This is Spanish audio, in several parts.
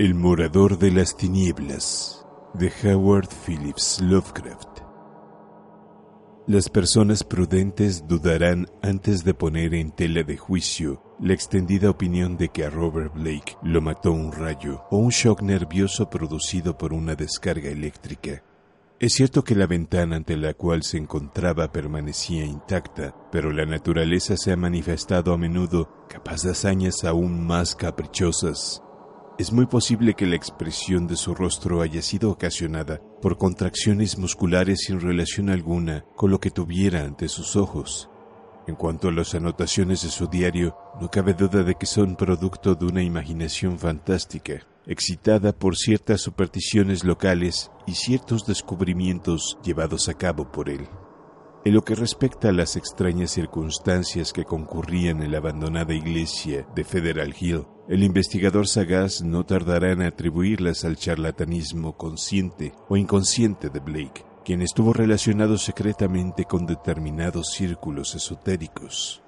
El morador de las tinieblas de Howard Phillips Lovecraft. Las personas prudentes dudarán antes de poner en tela de juicio la extendida opinión de que a Robert Blake lo mató un rayo o un shock nervioso producido por una descarga eléctrica. Es cierto que la ventana ante la cual se encontraba permanecía intacta, pero la naturaleza se ha manifestado a menudo capaz de hazañas aún más caprichosas es muy posible que la expresión de su rostro haya sido ocasionada por contracciones musculares sin relación alguna con lo que tuviera ante sus ojos. En cuanto a las anotaciones de su diario, no cabe duda de que son producto de una imaginación fantástica, excitada por ciertas supersticiones locales y ciertos descubrimientos llevados a cabo por él. En lo que respecta a las extrañas circunstancias que concurrían en la abandonada iglesia de Federal Hill, el investigador sagaz no tardará en atribuirlas al charlatanismo consciente o inconsciente de Blake, quien estuvo relacionado secretamente con determinados círculos esotéricos.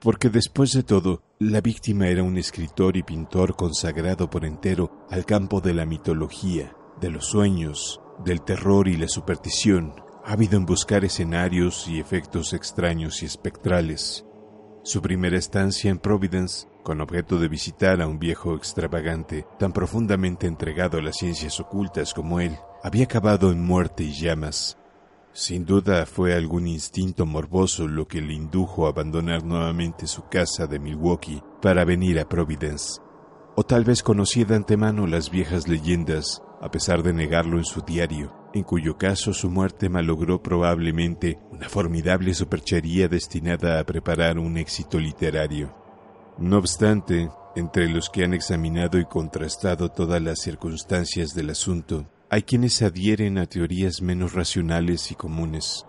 Porque después de todo, la víctima era un escritor y pintor consagrado por entero al campo de la mitología, de los sueños, del terror y la superstición, Habido en buscar escenarios y efectos extraños y espectrales. Su primera estancia en Providence, con objeto de visitar a un viejo extravagante tan profundamente entregado a las ciencias ocultas como él, había acabado en muerte y llamas. Sin duda fue algún instinto morboso lo que le indujo a abandonar nuevamente su casa de Milwaukee para venir a Providence o tal vez conocía de antemano las viejas leyendas, a pesar de negarlo en su diario, en cuyo caso su muerte malogró probablemente una formidable superchería destinada a preparar un éxito literario. No obstante, entre los que han examinado y contrastado todas las circunstancias del asunto, hay quienes adhieren a teorías menos racionales y comunes.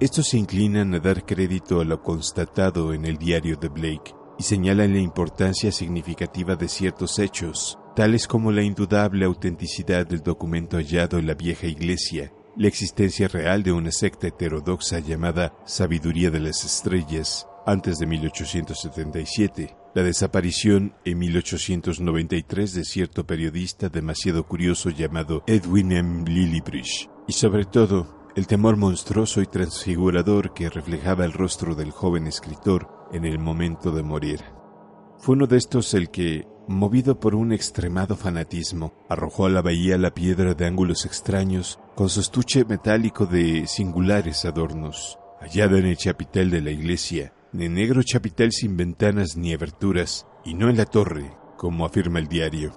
Estos se inclinan a dar crédito a lo constatado en el diario de Blake, y señalan la importancia significativa de ciertos hechos, tales como la indudable autenticidad del documento hallado en la vieja iglesia, la existencia real de una secta heterodoxa llamada Sabiduría de las Estrellas, antes de 1877, la desaparición en 1893 de cierto periodista demasiado curioso llamado Edwin M. Lillybridge y sobre todo, el temor monstruoso y transfigurador que reflejaba el rostro del joven escritor en el momento de morir. Fue uno de estos el que, movido por un extremado fanatismo, arrojó a la bahía la piedra de ángulos extraños con su estuche metálico de singulares adornos, hallada en el chapitel de la iglesia, en negro chapitel sin ventanas ni aberturas, y no en la torre, como afirma el diario.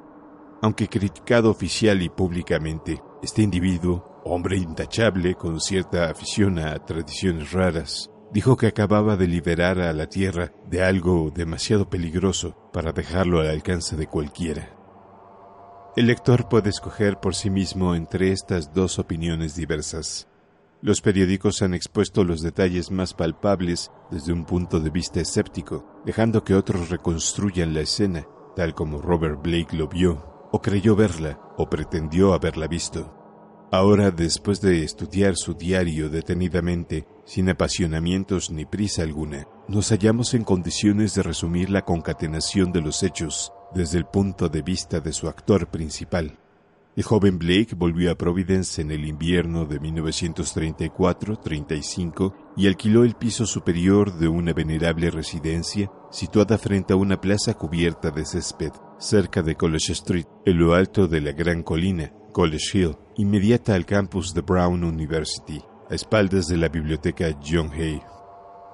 Aunque criticado oficial y públicamente, este individuo, hombre intachable con cierta afición a tradiciones raras, dijo que acababa de liberar a la Tierra de algo demasiado peligroso para dejarlo al alcance de cualquiera. El lector puede escoger por sí mismo entre estas dos opiniones diversas. Los periódicos han expuesto los detalles más palpables desde un punto de vista escéptico, dejando que otros reconstruyan la escena, tal como Robert Blake lo vio, o creyó verla, o pretendió haberla visto. Ahora, después de estudiar su diario detenidamente, sin apasionamientos ni prisa alguna, nos hallamos en condiciones de resumir la concatenación de los hechos desde el punto de vista de su actor principal. El joven Blake volvió a Providence en el invierno de 1934-35 y alquiló el piso superior de una venerable residencia situada frente a una plaza cubierta de césped, cerca de College Street, en lo alto de la gran colina, College Hill inmediata al campus de Brown University, a espaldas de la biblioteca John Hay.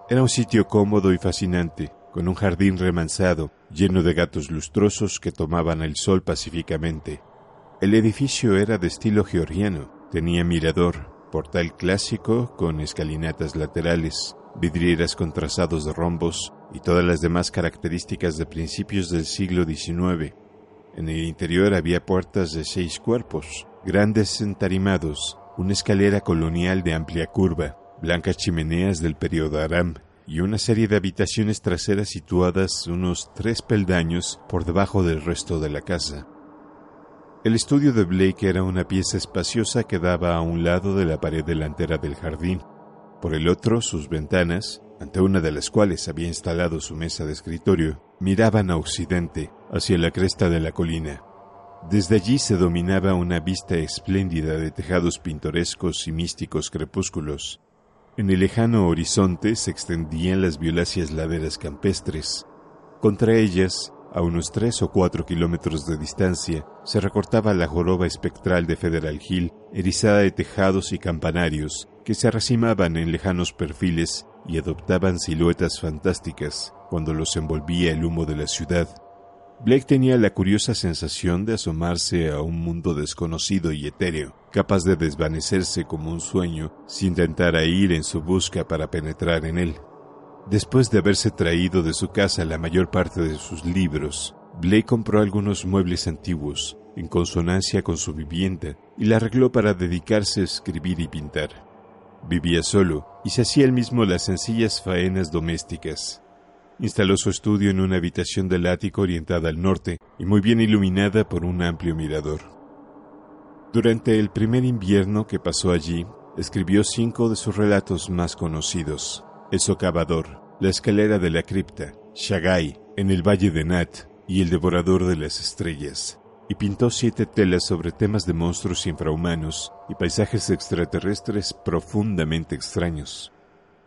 Era un sitio cómodo y fascinante, con un jardín remansado, lleno de gatos lustrosos que tomaban el sol pacíficamente. El edificio era de estilo georgiano, tenía mirador, portal clásico con escalinatas laterales, vidrieras con trazados de rombos y todas las demás características de principios del siglo XIX. En el interior había puertas de seis cuerpos, grandes entarimados, una escalera colonial de amplia curva, blancas chimeneas del periodo Aram y una serie de habitaciones traseras situadas unos tres peldaños por debajo del resto de la casa. El estudio de Blake era una pieza espaciosa que daba a un lado de la pared delantera del jardín, por el otro sus ventanas, ante una de las cuales había instalado su mesa de escritorio, miraban a occidente, hacia la cresta de la colina. Desde allí se dominaba una vista espléndida de tejados pintorescos y místicos crepúsculos. En el lejano horizonte se extendían las violáceas laderas campestres. Contra ellas, a unos tres o cuatro kilómetros de distancia, se recortaba la joroba espectral de Federal Hill, erizada de tejados y campanarios, que se arracimaban en lejanos perfiles y adoptaban siluetas fantásticas cuando los envolvía el humo de la ciudad Blake tenía la curiosa sensación de asomarse a un mundo desconocido y etéreo, capaz de desvanecerse como un sueño si intentara ir en su busca para penetrar en él. Después de haberse traído de su casa la mayor parte de sus libros, Blake compró algunos muebles antiguos, en consonancia con su vivienda, y la arregló para dedicarse a escribir y pintar. Vivía solo y se hacía él mismo las sencillas faenas domésticas, Instaló su estudio en una habitación del ático orientada al norte y muy bien iluminada por un amplio mirador. Durante el primer invierno que pasó allí, escribió cinco de sus relatos más conocidos: El socavador, La escalera de la cripta, Shagai, En el valle de Nat y El devorador de las estrellas, y pintó siete telas sobre temas de monstruos infrahumanos y paisajes extraterrestres profundamente extraños.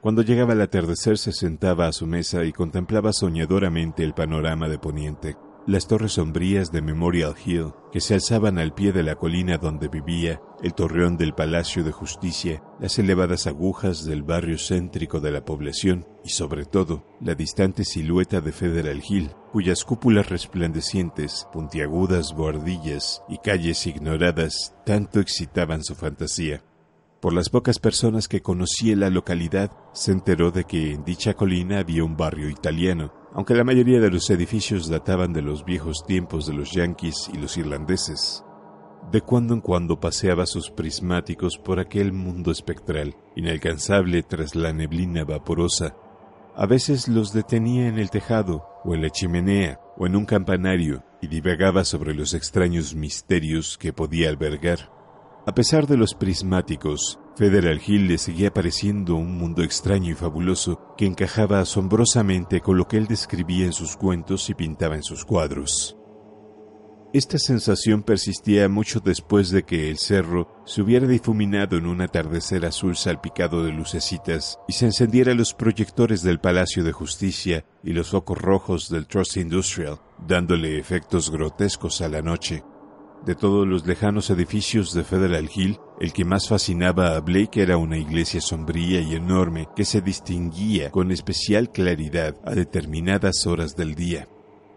Cuando llegaba el atardecer se sentaba a su mesa y contemplaba soñadoramente el panorama de Poniente, las torres sombrías de Memorial Hill que se alzaban al pie de la colina donde vivía, el torreón del Palacio de Justicia, las elevadas agujas del barrio céntrico de la población y sobre todo la distante silueta de Federal Hill, cuyas cúpulas resplandecientes, puntiagudas bordillas y calles ignoradas tanto excitaban su fantasía. Por las pocas personas que conocía la localidad, se enteró de que en dicha colina había un barrio italiano, aunque la mayoría de los edificios databan de los viejos tiempos de los yanquis y los irlandeses. De cuando en cuando paseaba sus prismáticos por aquel mundo espectral, inalcanzable tras la neblina vaporosa. A veces los detenía en el tejado, o en la chimenea, o en un campanario, y divagaba sobre los extraños misterios que podía albergar. A pesar de los prismáticos, Federal Hill le seguía pareciendo un mundo extraño y fabuloso que encajaba asombrosamente con lo que él describía en sus cuentos y pintaba en sus cuadros. Esta sensación persistía mucho después de que el cerro se hubiera difuminado en un atardecer azul salpicado de lucecitas y se encendieran los proyectores del Palacio de Justicia y los focos rojos del Trust Industrial, dándole efectos grotescos a la noche. De todos los lejanos edificios de Federal Hill, el que más fascinaba a Blake era una iglesia sombría y enorme que se distinguía con especial claridad a determinadas horas del día.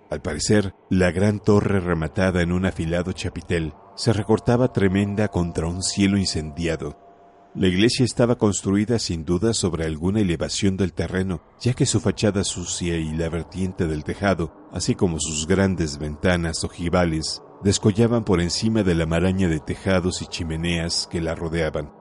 Al parecer, la gran torre rematada en un afilado chapitel se recortaba tremenda contra un cielo incendiado. La iglesia estaba construida sin duda sobre alguna elevación del terreno, ya que su fachada sucia y la vertiente del tejado, así como sus grandes ventanas ojivales, descollaban por encima de la maraña de tejados y chimeneas que la rodeaban.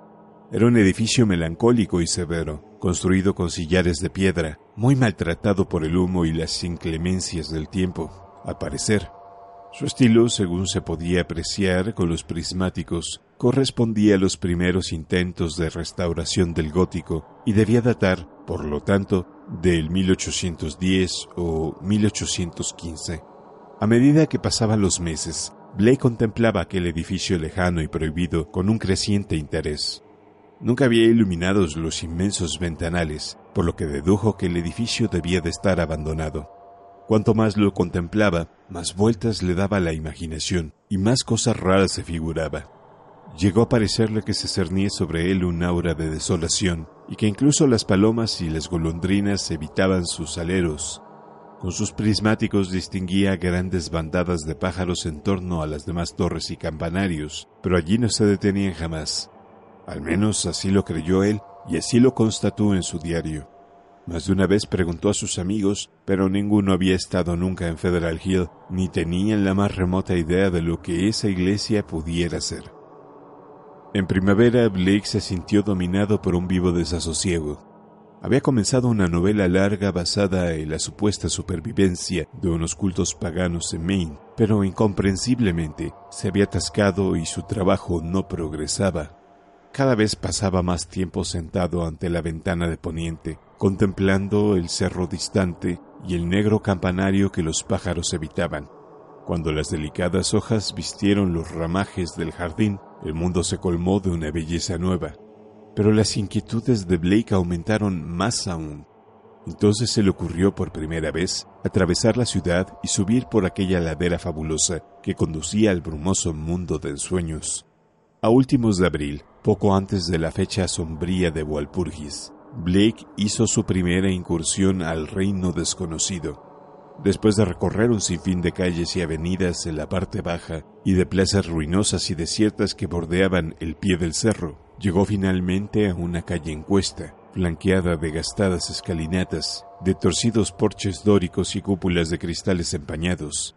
Era un edificio melancólico y severo, construido con sillares de piedra, muy maltratado por el humo y las inclemencias del tiempo, al parecer. Su estilo, según se podía apreciar con los prismáticos, correspondía a los primeros intentos de restauración del gótico y debía datar, por lo tanto, del 1810 o 1815. A medida que pasaban los meses, Blake contemplaba aquel edificio lejano y prohibido con un creciente interés. Nunca había iluminados los inmensos ventanales, por lo que dedujo que el edificio debía de estar abandonado. Cuanto más lo contemplaba, más vueltas le daba la imaginación y más cosas raras se figuraba. Llegó a parecerle que se cernía sobre él un aura de desolación y que incluso las palomas y las golondrinas evitaban sus aleros con sus prismáticos distinguía grandes bandadas de pájaros en torno a las demás torres y campanarios, pero allí no se detenían jamás. Al menos así lo creyó él y así lo constató en su diario. Más de una vez preguntó a sus amigos, pero ninguno había estado nunca en Federal Hill ni tenían la más remota idea de lo que esa iglesia pudiera ser. En primavera, Blake se sintió dominado por un vivo desasosiego había comenzado una novela larga basada en la supuesta supervivencia de unos cultos paganos en Maine, pero incomprensiblemente se había atascado y su trabajo no progresaba. Cada vez pasaba más tiempo sentado ante la ventana de poniente, contemplando el cerro distante y el negro campanario que los pájaros evitaban. Cuando las delicadas hojas vistieron los ramajes del jardín, el mundo se colmó de una belleza nueva, pero las inquietudes de Blake aumentaron más aún. Entonces se le ocurrió por primera vez atravesar la ciudad y subir por aquella ladera fabulosa que conducía al brumoso mundo de ensueños. A últimos de abril, poco antes de la fecha sombría de Walpurgis, Blake hizo su primera incursión al reino desconocido. Después de recorrer un sinfín de calles y avenidas en la parte baja y de plazas ruinosas y desiertas que bordeaban el pie del cerro, Llegó finalmente a una calle encuesta, flanqueada de gastadas escalinatas, de torcidos porches dóricos y cúpulas de cristales empañados.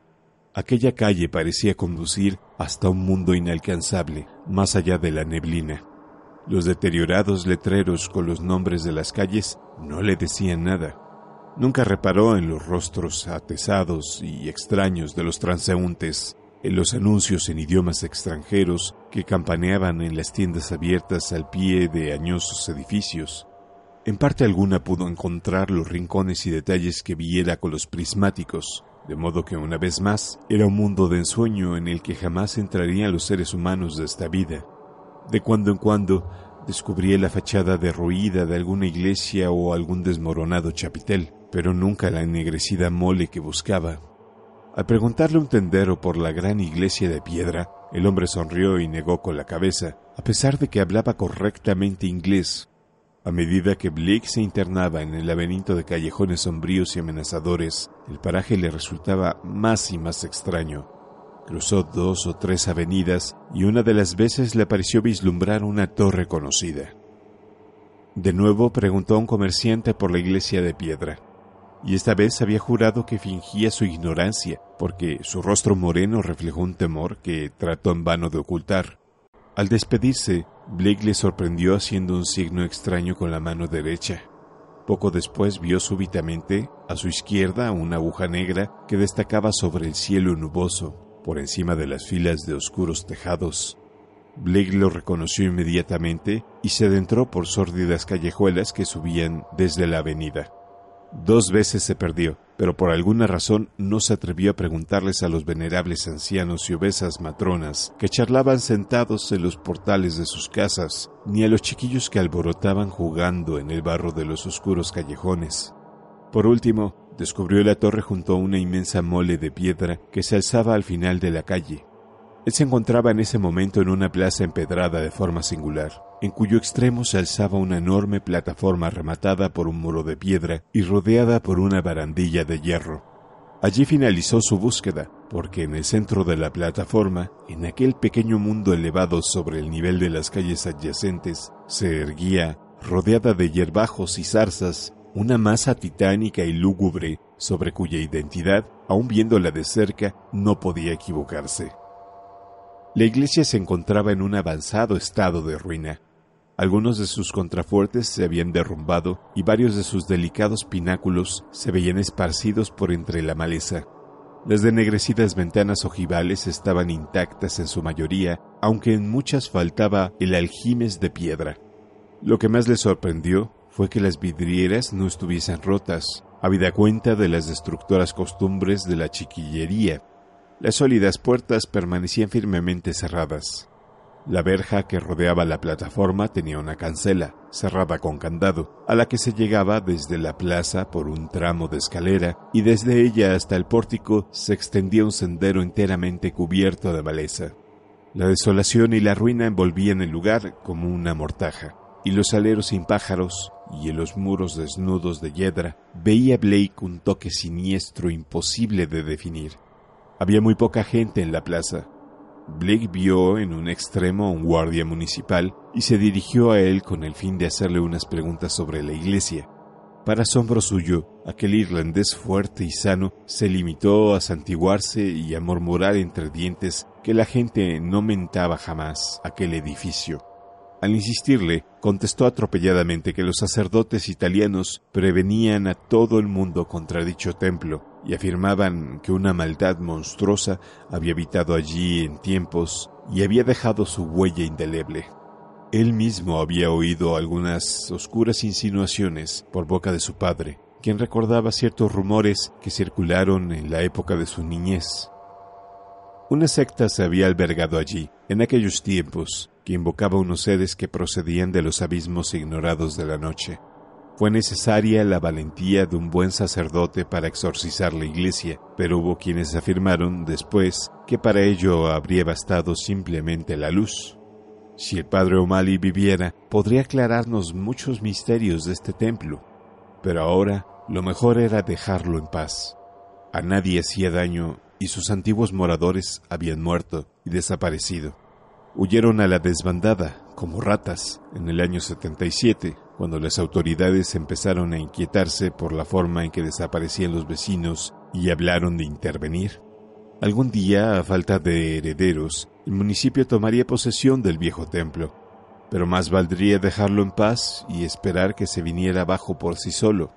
Aquella calle parecía conducir hasta un mundo inalcanzable, más allá de la neblina. Los deteriorados letreros con los nombres de las calles no le decían nada. Nunca reparó en los rostros atesados y extraños de los transeúntes, en los anuncios en idiomas extranjeros que campaneaban en las tiendas abiertas al pie de añosos edificios. En parte alguna pudo encontrar los rincones y detalles que viera con los prismáticos, de modo que una vez más era un mundo de ensueño en el que jamás entrarían los seres humanos de esta vida. De cuando en cuando descubría la fachada derruida de alguna iglesia o algún desmoronado chapitel, pero nunca la ennegrecida mole que buscaba. Al preguntarle un tendero por la gran iglesia de piedra, el hombre sonrió y negó con la cabeza, a pesar de que hablaba correctamente inglés. A medida que Blake se internaba en el laberinto de callejones sombríos y amenazadores, el paraje le resultaba más y más extraño. Cruzó dos o tres avenidas y una de las veces le pareció vislumbrar una torre conocida. De nuevo preguntó a un comerciante por la iglesia de piedra y esta vez había jurado que fingía su ignorancia, porque su rostro moreno reflejó un temor que trató en vano de ocultar. Al despedirse, Blake le sorprendió haciendo un signo extraño con la mano derecha. Poco después vio súbitamente a su izquierda una aguja negra que destacaba sobre el cielo nuboso, por encima de las filas de oscuros tejados. Blake lo reconoció inmediatamente y se adentró por sórdidas callejuelas que subían desde la avenida. Dos veces se perdió, pero por alguna razón no se atrevió a preguntarles a los venerables ancianos y obesas matronas que charlaban sentados en los portales de sus casas, ni a los chiquillos que alborotaban jugando en el barro de los oscuros callejones. Por último, descubrió la torre junto a una inmensa mole de piedra que se alzaba al final de la calle, él se encontraba en ese momento en una plaza empedrada de forma singular, en cuyo extremo se alzaba una enorme plataforma rematada por un muro de piedra y rodeada por una barandilla de hierro. Allí finalizó su búsqueda, porque en el centro de la plataforma, en aquel pequeño mundo elevado sobre el nivel de las calles adyacentes, se erguía, rodeada de hierbajos y zarzas, una masa titánica y lúgubre sobre cuya identidad, aun viéndola de cerca, no podía equivocarse. La iglesia se encontraba en un avanzado estado de ruina. Algunos de sus contrafuertes se habían derrumbado y varios de sus delicados pináculos se veían esparcidos por entre la maleza. Las denegrecidas ventanas ojivales estaban intactas en su mayoría, aunque en muchas faltaba el aljimes de piedra. Lo que más le sorprendió fue que las vidrieras no estuviesen rotas, habida cuenta de las destructoras costumbres de la chiquillería, las sólidas puertas permanecían firmemente cerradas. La verja que rodeaba la plataforma tenía una cancela, cerrada con candado, a la que se llegaba desde la plaza por un tramo de escalera, y desde ella hasta el pórtico se extendía un sendero enteramente cubierto de maleza. La desolación y la ruina envolvían el lugar como una mortaja, y los aleros sin pájaros y en los muros desnudos de hiedra veía Blake un toque siniestro imposible de definir. Había muy poca gente en la plaza. Blake vio en un extremo a un guardia municipal y se dirigió a él con el fin de hacerle unas preguntas sobre la iglesia. Para asombro suyo, aquel irlandés fuerte y sano se limitó a santiguarse y a murmurar entre dientes que la gente no mentaba jamás aquel edificio. Al insistirle, contestó atropelladamente que los sacerdotes italianos prevenían a todo el mundo contra dicho templo, y afirmaban que una maldad monstruosa había habitado allí en tiempos y había dejado su huella indeleble. Él mismo había oído algunas oscuras insinuaciones por boca de su padre, quien recordaba ciertos rumores que circularon en la época de su niñez. Una secta se había albergado allí, en aquellos tiempos, que invocaba unos seres que procedían de los abismos ignorados de la noche. Fue necesaria la valentía de un buen sacerdote para exorcizar la iglesia, pero hubo quienes afirmaron después que para ello habría bastado simplemente la luz. Si el padre O'Malley viviera, podría aclararnos muchos misterios de este templo, pero ahora lo mejor era dejarlo en paz. A nadie hacía daño y sus antiguos moradores habían muerto y desaparecido. Huyeron a la desbandada como ratas en el año 77 cuando las autoridades empezaron a inquietarse por la forma en que desaparecían los vecinos y hablaron de intervenir. Algún día, a falta de herederos, el municipio tomaría posesión del viejo templo, pero más valdría dejarlo en paz y esperar que se viniera abajo por sí solo,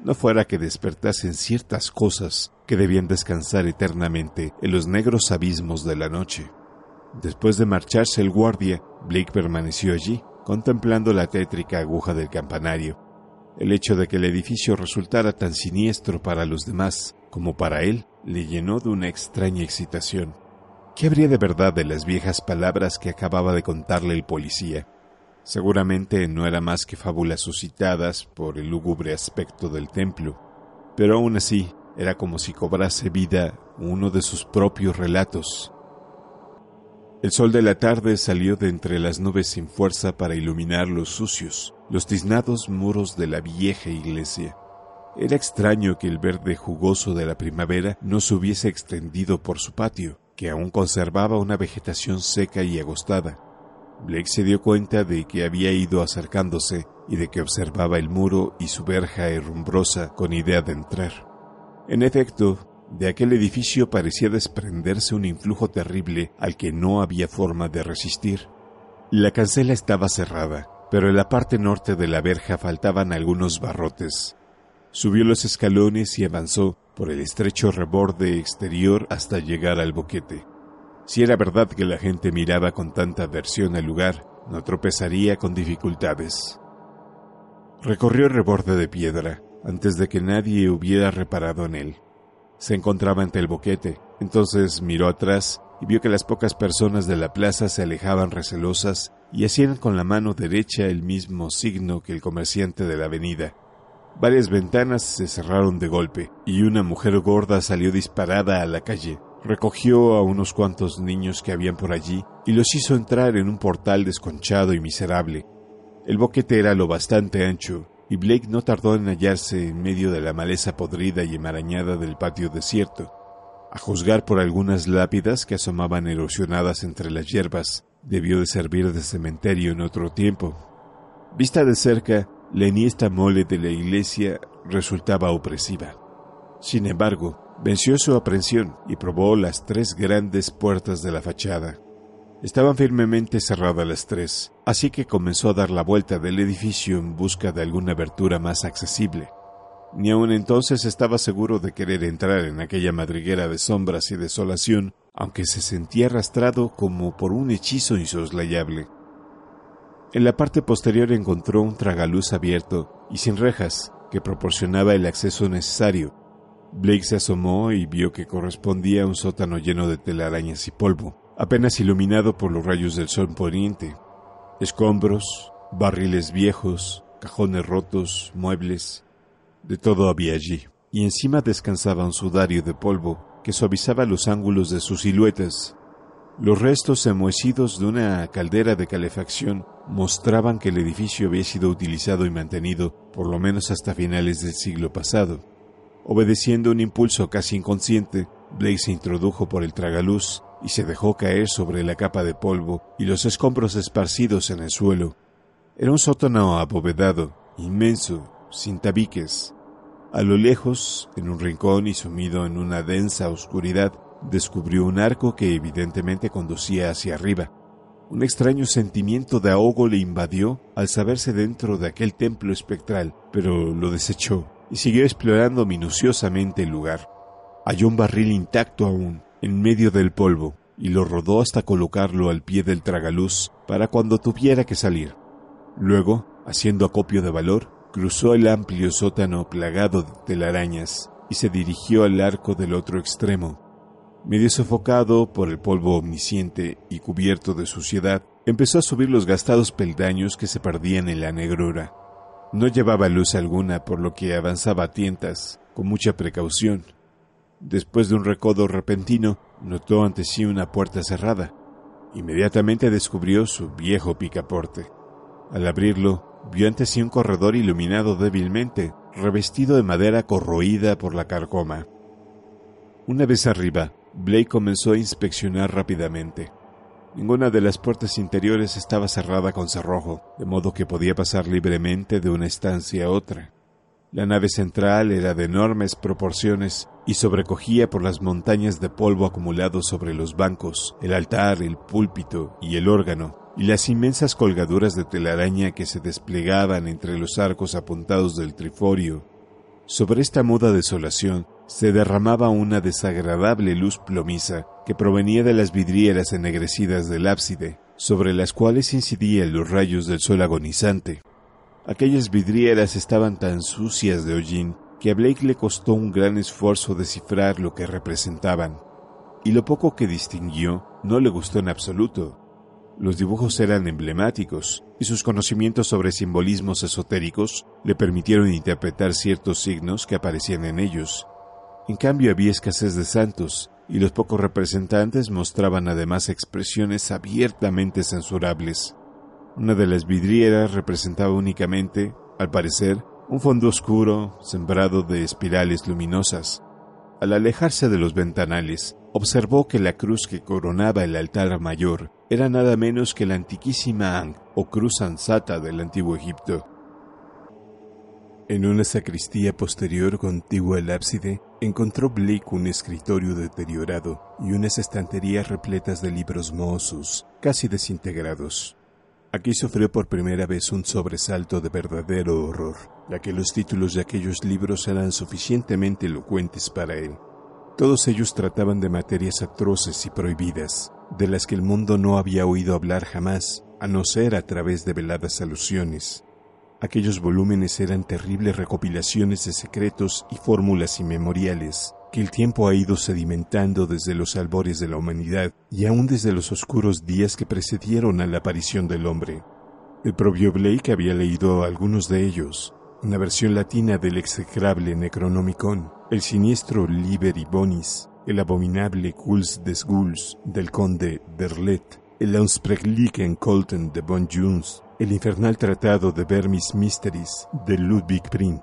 no fuera que despertasen ciertas cosas que debían descansar eternamente en los negros abismos de la noche. Después de marcharse el guardia, Blake permaneció allí, contemplando la tétrica aguja del campanario. El hecho de que el edificio resultara tan siniestro para los demás como para él le llenó de una extraña excitación. ¿Qué habría de verdad de las viejas palabras que acababa de contarle el policía? Seguramente no era más que fábulas suscitadas por el lúgubre aspecto del templo, pero aún así era como si cobrase vida uno de sus propios relatos. El sol de la tarde salió de entre las nubes sin fuerza para iluminar los sucios, los tiznados muros de la vieja iglesia. Era extraño que el verde jugoso de la primavera no se hubiese extendido por su patio, que aún conservaba una vegetación seca y agostada. Blake se dio cuenta de que había ido acercándose y de que observaba el muro y su verja herrumbrosa con idea de entrar. En efecto, de aquel edificio parecía desprenderse un influjo terrible al que no había forma de resistir. La cancela estaba cerrada, pero en la parte norte de la verja faltaban algunos barrotes. Subió los escalones y avanzó por el estrecho reborde exterior hasta llegar al boquete. Si era verdad que la gente miraba con tanta aversión al lugar, no tropezaría con dificultades. Recorrió el reborde de piedra antes de que nadie hubiera reparado en él se encontraba ante el boquete. Entonces miró atrás y vio que las pocas personas de la plaza se alejaban recelosas y hacían con la mano derecha el mismo signo que el comerciante de la avenida. Varias ventanas se cerraron de golpe y una mujer gorda salió disparada a la calle. Recogió a unos cuantos niños que habían por allí y los hizo entrar en un portal desconchado y miserable. El boquete era lo bastante ancho y Blake no tardó en hallarse en medio de la maleza podrida y enmarañada del patio desierto. A juzgar por algunas lápidas que asomaban erosionadas entre las hierbas, debió de servir de cementerio en otro tiempo. Vista de cerca, la enhiesta mole de la iglesia resultaba opresiva. Sin embargo, venció su aprensión y probó las tres grandes puertas de la fachada, Estaban firmemente cerradas las tres, así que comenzó a dar la vuelta del edificio en busca de alguna abertura más accesible. Ni aún entonces estaba seguro de querer entrar en aquella madriguera de sombras y desolación, aunque se sentía arrastrado como por un hechizo insoslayable. En la parte posterior encontró un tragaluz abierto y sin rejas, que proporcionaba el acceso necesario. Blake se asomó y vio que correspondía a un sótano lleno de telarañas y polvo apenas iluminado por los rayos del sol poniente. Escombros, barriles viejos, cajones rotos, muebles, de todo había allí, y encima descansaba un sudario de polvo que suavizaba los ángulos de sus siluetas. Los restos enmohecidos de una caldera de calefacción mostraban que el edificio había sido utilizado y mantenido por lo menos hasta finales del siglo pasado. Obedeciendo un impulso casi inconsciente, Blake se introdujo por el tragaluz y se dejó caer sobre la capa de polvo y los escombros esparcidos en el suelo. Era un sótano abovedado, inmenso, sin tabiques. A lo lejos, en un rincón y sumido en una densa oscuridad, descubrió un arco que evidentemente conducía hacia arriba. Un extraño sentimiento de ahogo le invadió al saberse dentro de aquel templo espectral, pero lo desechó y siguió explorando minuciosamente el lugar. Halló un barril intacto aún, en medio del polvo y lo rodó hasta colocarlo al pie del tragaluz para cuando tuviera que salir. Luego, haciendo acopio de valor, cruzó el amplio sótano plagado de telarañas y se dirigió al arco del otro extremo. Medio sofocado por el polvo omnisciente y cubierto de suciedad, empezó a subir los gastados peldaños que se perdían en la negrura. No llevaba luz alguna por lo que avanzaba a tientas, con mucha precaución, Después de un recodo repentino, notó ante sí una puerta cerrada. Inmediatamente descubrió su viejo picaporte. Al abrirlo, vio ante sí un corredor iluminado débilmente, revestido de madera corroída por la carcoma. Una vez arriba, Blake comenzó a inspeccionar rápidamente. Ninguna de las puertas interiores estaba cerrada con cerrojo, de modo que podía pasar libremente de una estancia a otra. La nave central era de enormes proporciones y sobrecogía por las montañas de polvo acumulado sobre los bancos, el altar, el púlpito y el órgano, y las inmensas colgaduras de telaraña que se desplegaban entre los arcos apuntados del triforio. Sobre esta muda desolación se derramaba una desagradable luz plomiza que provenía de las vidrieras ennegrecidas del ábside, sobre las cuales incidían los rayos del sol agonizante. Aquellas vidrieras estaban tan sucias de hollín que a Blake le costó un gran esfuerzo descifrar lo que representaban, y lo poco que distinguió no le gustó en absoluto. Los dibujos eran emblemáticos, y sus conocimientos sobre simbolismos esotéricos le permitieron interpretar ciertos signos que aparecían en ellos. En cambio había escasez de santos, y los pocos representantes mostraban además expresiones abiertamente censurables. Una de las vidrieras representaba únicamente, al parecer, un fondo oscuro sembrado de espirales luminosas. Al alejarse de los ventanales, observó que la cruz que coronaba el altar mayor era nada menos que la antiquísima Ankh o cruz ansata del antiguo Egipto. En una sacristía posterior contigua al ábside, encontró Blick un escritorio deteriorado y unas estanterías repletas de libros mohosos, casi desintegrados. Aquí sufrió por primera vez un sobresalto de verdadero horror, ya que los títulos de aquellos libros eran suficientemente elocuentes para él. Todos ellos trataban de materias atroces y prohibidas, de las que el mundo no había oído hablar jamás, a no ser a través de veladas alusiones. Aquellos volúmenes eran terribles recopilaciones de secretos y fórmulas inmemoriales, que el tiempo ha ido sedimentando desde los albores de la humanidad y aún desde los oscuros días que precedieron a la aparición del hombre. El propio Blake había leído algunos de ellos, una versión latina del execrable Necronomicon, el siniestro Liber Ibonis, el abominable Guls des Guls del conde Derlet, el Aunsprechlichen Colton de Bon el infernal tratado de Vermis Mysteries de Ludwig Prim.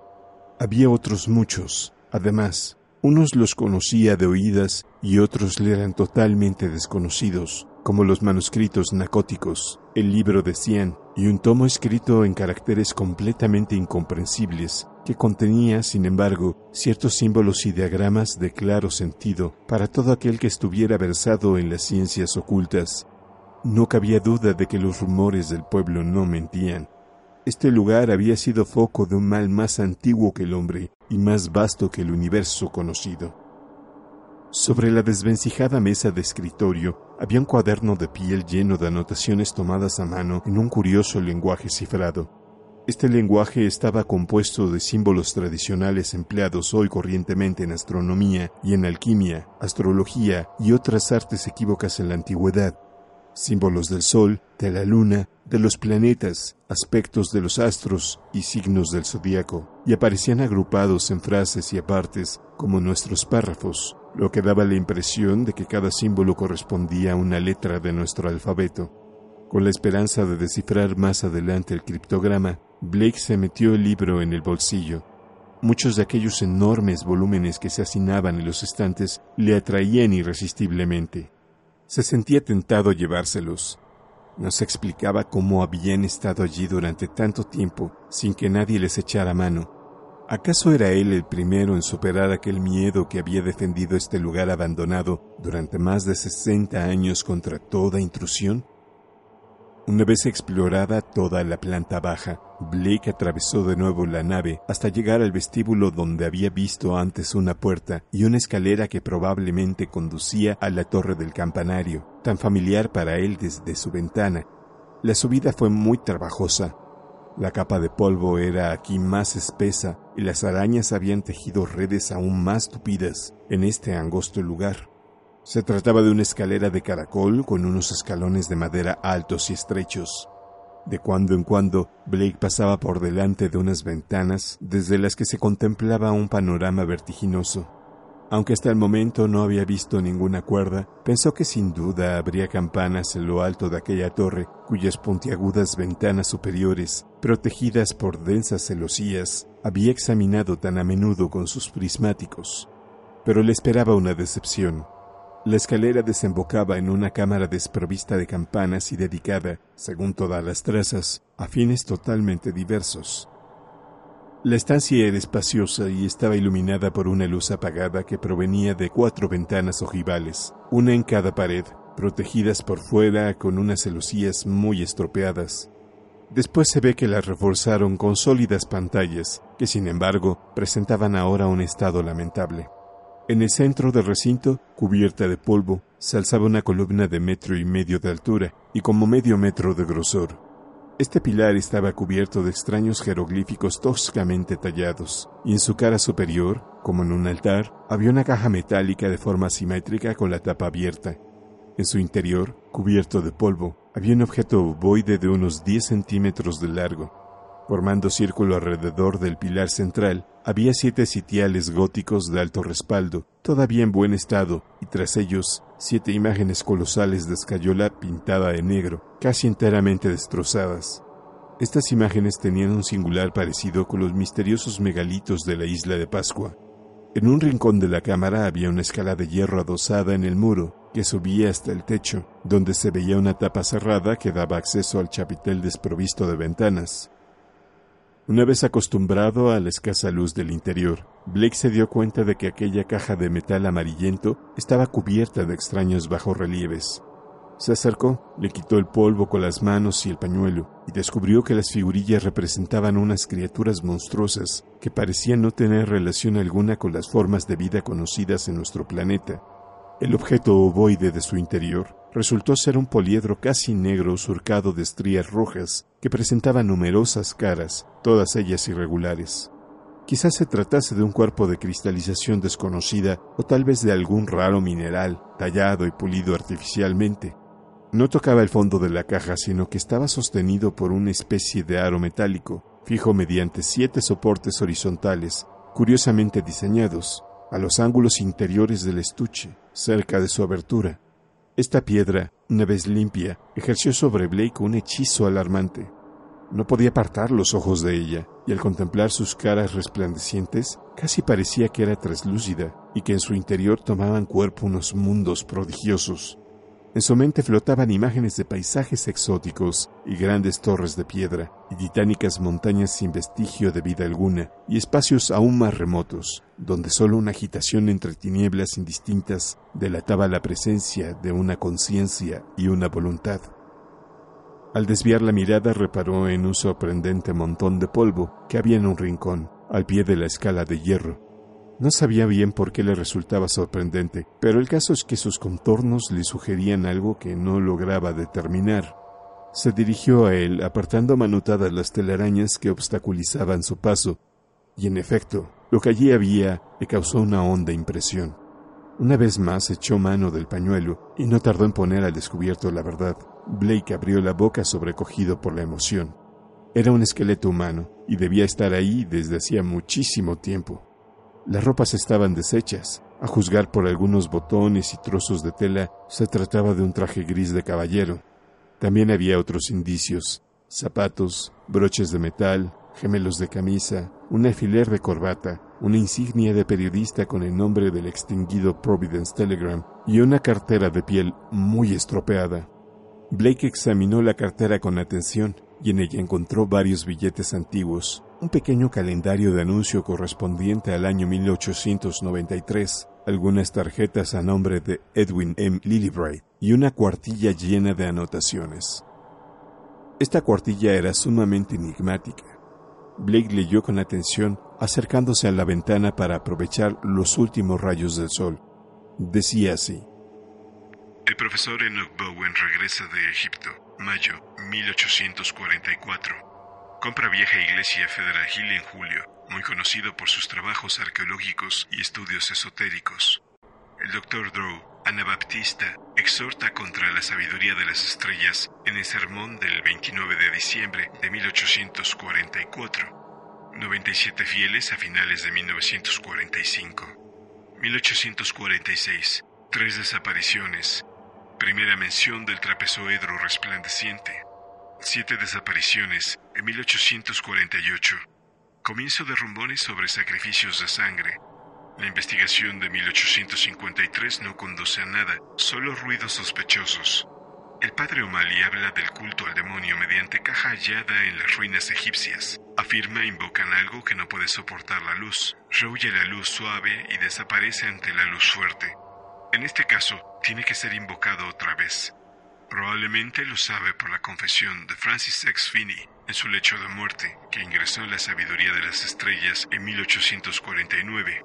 Había otros muchos, además, unos los conocía de oídas y otros le eran totalmente desconocidos, como los manuscritos narcóticos, el libro de Cian y un tomo escrito en caracteres completamente incomprensibles que contenía, sin embargo, ciertos símbolos y diagramas de claro sentido para todo aquel que estuviera versado en las ciencias ocultas. No cabía duda de que los rumores del pueblo no mentían. Este lugar había sido foco de un mal más antiguo que el hombre, y más vasto que el universo conocido. Sobre la desvencijada mesa de escritorio había un cuaderno de piel lleno de anotaciones tomadas a mano en un curioso lenguaje cifrado. Este lenguaje estaba compuesto de símbolos tradicionales empleados hoy corrientemente en astronomía y en alquimia, astrología y otras artes equívocas en la antigüedad, símbolos del Sol, de la Luna, de los planetas, aspectos de los astros y signos del zodíaco, y aparecían agrupados en frases y apartes como nuestros párrafos, lo que daba la impresión de que cada símbolo correspondía a una letra de nuestro alfabeto. Con la esperanza de descifrar más adelante el criptograma, Blake se metió el libro en el bolsillo. Muchos de aquellos enormes volúmenes que se hacinaban en los estantes le atraían irresistiblemente. Se sentía tentado a llevárselos. Nos explicaba cómo habían estado allí durante tanto tiempo sin que nadie les echara mano. ¿Acaso era él el primero en superar aquel miedo que había defendido este lugar abandonado durante más de 60 años contra toda intrusión? Una vez explorada toda la planta baja, Blake atravesó de nuevo la nave hasta llegar al vestíbulo donde había visto antes una puerta y una escalera que probablemente conducía a la torre del campanario, tan familiar para él desde su ventana. La subida fue muy trabajosa. La capa de polvo era aquí más espesa y las arañas habían tejido redes aún más tupidas en este angosto lugar. Se trataba de una escalera de caracol con unos escalones de madera altos y estrechos. De cuando en cuando, Blake pasaba por delante de unas ventanas desde las que se contemplaba un panorama vertiginoso. Aunque hasta el momento no había visto ninguna cuerda, pensó que sin duda habría campanas en lo alto de aquella torre, cuyas puntiagudas ventanas superiores, protegidas por densas celosías, había examinado tan a menudo con sus prismáticos. Pero le esperaba una decepción. La escalera desembocaba en una cámara desprovista de campanas y dedicada, según todas las trazas, a fines totalmente diversos. La estancia era espaciosa y estaba iluminada por una luz apagada que provenía de cuatro ventanas ojivales, una en cada pared, protegidas por fuera con unas celosías muy estropeadas. Después se ve que las reforzaron con sólidas pantallas, que sin embargo presentaban ahora un estado lamentable. En el centro del recinto, cubierta de polvo, se alzaba una columna de metro y medio de altura y como medio metro de grosor. Este pilar estaba cubierto de extraños jeroglíficos toscamente tallados, y en su cara superior, como en un altar, había una caja metálica de forma simétrica con la tapa abierta. En su interior, cubierto de polvo, había un objeto ovoide de unos 10 centímetros de largo, Formando círculo alrededor del pilar central, había siete sitiales góticos de alto respaldo, todavía en buen estado, y tras ellos siete imágenes colosales de escayola pintada de negro, casi enteramente destrozadas. Estas imágenes tenían un singular parecido con los misteriosos megalitos de la isla de Pascua. En un rincón de la cámara había una escala de hierro adosada en el muro, que subía hasta el techo, donde se veía una tapa cerrada que daba acceso al chapitel desprovisto de ventanas. Una vez acostumbrado a la escasa luz del interior, Blake se dio cuenta de que aquella caja de metal amarillento estaba cubierta de extraños bajorrelieves. Se acercó, le quitó el polvo con las manos y el pañuelo, y descubrió que las figurillas representaban unas criaturas monstruosas que parecían no tener relación alguna con las formas de vida conocidas en nuestro planeta. El objeto ovoide de su interior resultó ser un poliedro casi negro surcado de estrías rojas que presentaba numerosas caras, todas ellas irregulares. Quizás se tratase de un cuerpo de cristalización desconocida o tal vez de algún raro mineral, tallado y pulido artificialmente. No tocaba el fondo de la caja, sino que estaba sostenido por una especie de aro metálico, fijo mediante siete soportes horizontales, curiosamente diseñados, a los ángulos interiores del estuche, cerca de su abertura. Esta piedra, una vez limpia, ejerció sobre Blake un hechizo alarmante. No podía apartar los ojos de ella, y al contemplar sus caras resplandecientes, casi parecía que era traslúcida y que en su interior tomaban cuerpo unos mundos prodigiosos. En su mente flotaban imágenes de paisajes exóticos y grandes torres de piedra, y titánicas montañas sin vestigio de vida alguna, y espacios aún más remotos, donde sólo una agitación entre tinieblas indistintas delataba la presencia de una conciencia y una voluntad. Al desviar la mirada reparó en un sorprendente montón de polvo que había en un rincón, al pie de la escala de hierro. No sabía bien por qué le resultaba sorprendente, pero el caso es que sus contornos le sugerían algo que no lograba determinar. Se dirigió a él, apartando manotadas las telarañas que obstaculizaban su paso, y en efecto, lo que allí había le causó una honda impresión. Una vez más echó mano del pañuelo y no tardó en poner al descubierto la verdad. Blake abrió la boca sobrecogido por la emoción. Era un esqueleto humano y debía estar ahí desde hacía muchísimo tiempo. Las ropas estaban deshechas. A juzgar por algunos botones y trozos de tela, se trataba de un traje gris de caballero. También había otros indicios, zapatos, broches de metal, gemelos de camisa, un alfiler de corbata, una insignia de periodista con el nombre del extinguido Providence Telegram y una cartera de piel muy estropeada. Blake examinó la cartera con atención y en ella encontró varios billetes antiguos, un pequeño calendario de anuncio correspondiente al año 1893, algunas tarjetas a nombre de Edwin M. Lillibright y una cuartilla llena de anotaciones. Esta cuartilla era sumamente enigmática. Blake leyó con atención, acercándose a la ventana para aprovechar los últimos rayos del sol. Decía así, el profesor Enoch Bowen regresa de Egipto, mayo 1844. Compra vieja iglesia Federal Hill en julio, muy conocido por sus trabajos arqueológicos y estudios esotéricos. El doctor Drew, anabaptista, exhorta contra la sabiduría de las estrellas en el sermón del 29 de diciembre de 1844. 97 fieles a finales de 1945. 1846. Tres desapariciones, Primera mención del trapezoedro resplandeciente. Siete desapariciones en 1848. Comienzo de rumbones sobre sacrificios de sangre. La investigación de 1853 no conduce a nada, solo ruidos sospechosos. El padre O'Malley habla del culto al demonio mediante caja hallada en las ruinas egipcias. Afirma invocan algo que no puede soportar la luz, rehuye la luz suave y desaparece ante la luz fuerte. En este caso, tiene que ser invocado otra vez. Probablemente lo sabe por la confesión de Francis X. Finney en su lecho de muerte, que ingresó en la sabiduría de las estrellas en 1849.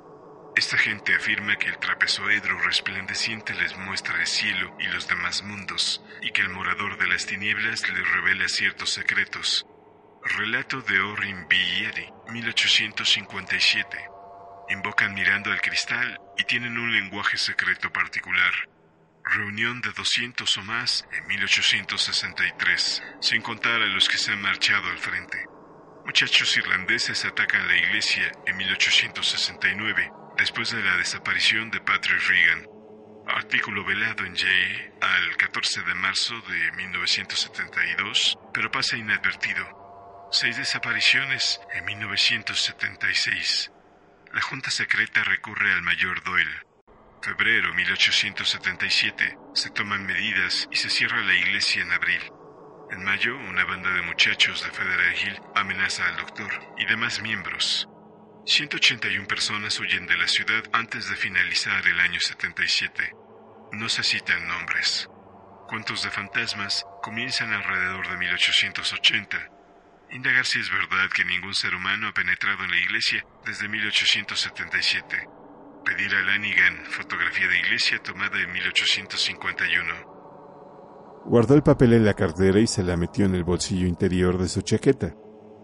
Esta gente afirma que el trapezoedro resplandeciente les muestra el cielo y los demás mundos, y que el morador de las tinieblas les revela ciertos secretos. Relato de Orrin Villieri, 1857 invocan mirando al cristal y tienen un lenguaje secreto particular. Reunión de 200 o más en 1863, sin contar a los que se han marchado al frente. Muchachos irlandeses atacan la iglesia en 1869, después de la desaparición de Patrick Reagan. Artículo velado en J al 14 de marzo de 1972, pero pasa inadvertido. Seis desapariciones en 1976. La Junta Secreta recurre al mayor Doyle. Febrero 1877 se toman medidas y se cierra la iglesia en abril. En mayo, una banda de muchachos de Federal Hill amenaza al doctor y demás miembros. 181 personas huyen de la ciudad antes de finalizar el año 77. No se citan nombres. Cuentos de fantasmas comienzan alrededor de 1880 Indagar si es verdad que ningún ser humano ha penetrado en la iglesia desde 1877. Pedir a Lanigan fotografía de iglesia tomada en 1851. Guardó el papel en la cartera y se la metió en el bolsillo interior de su chaqueta.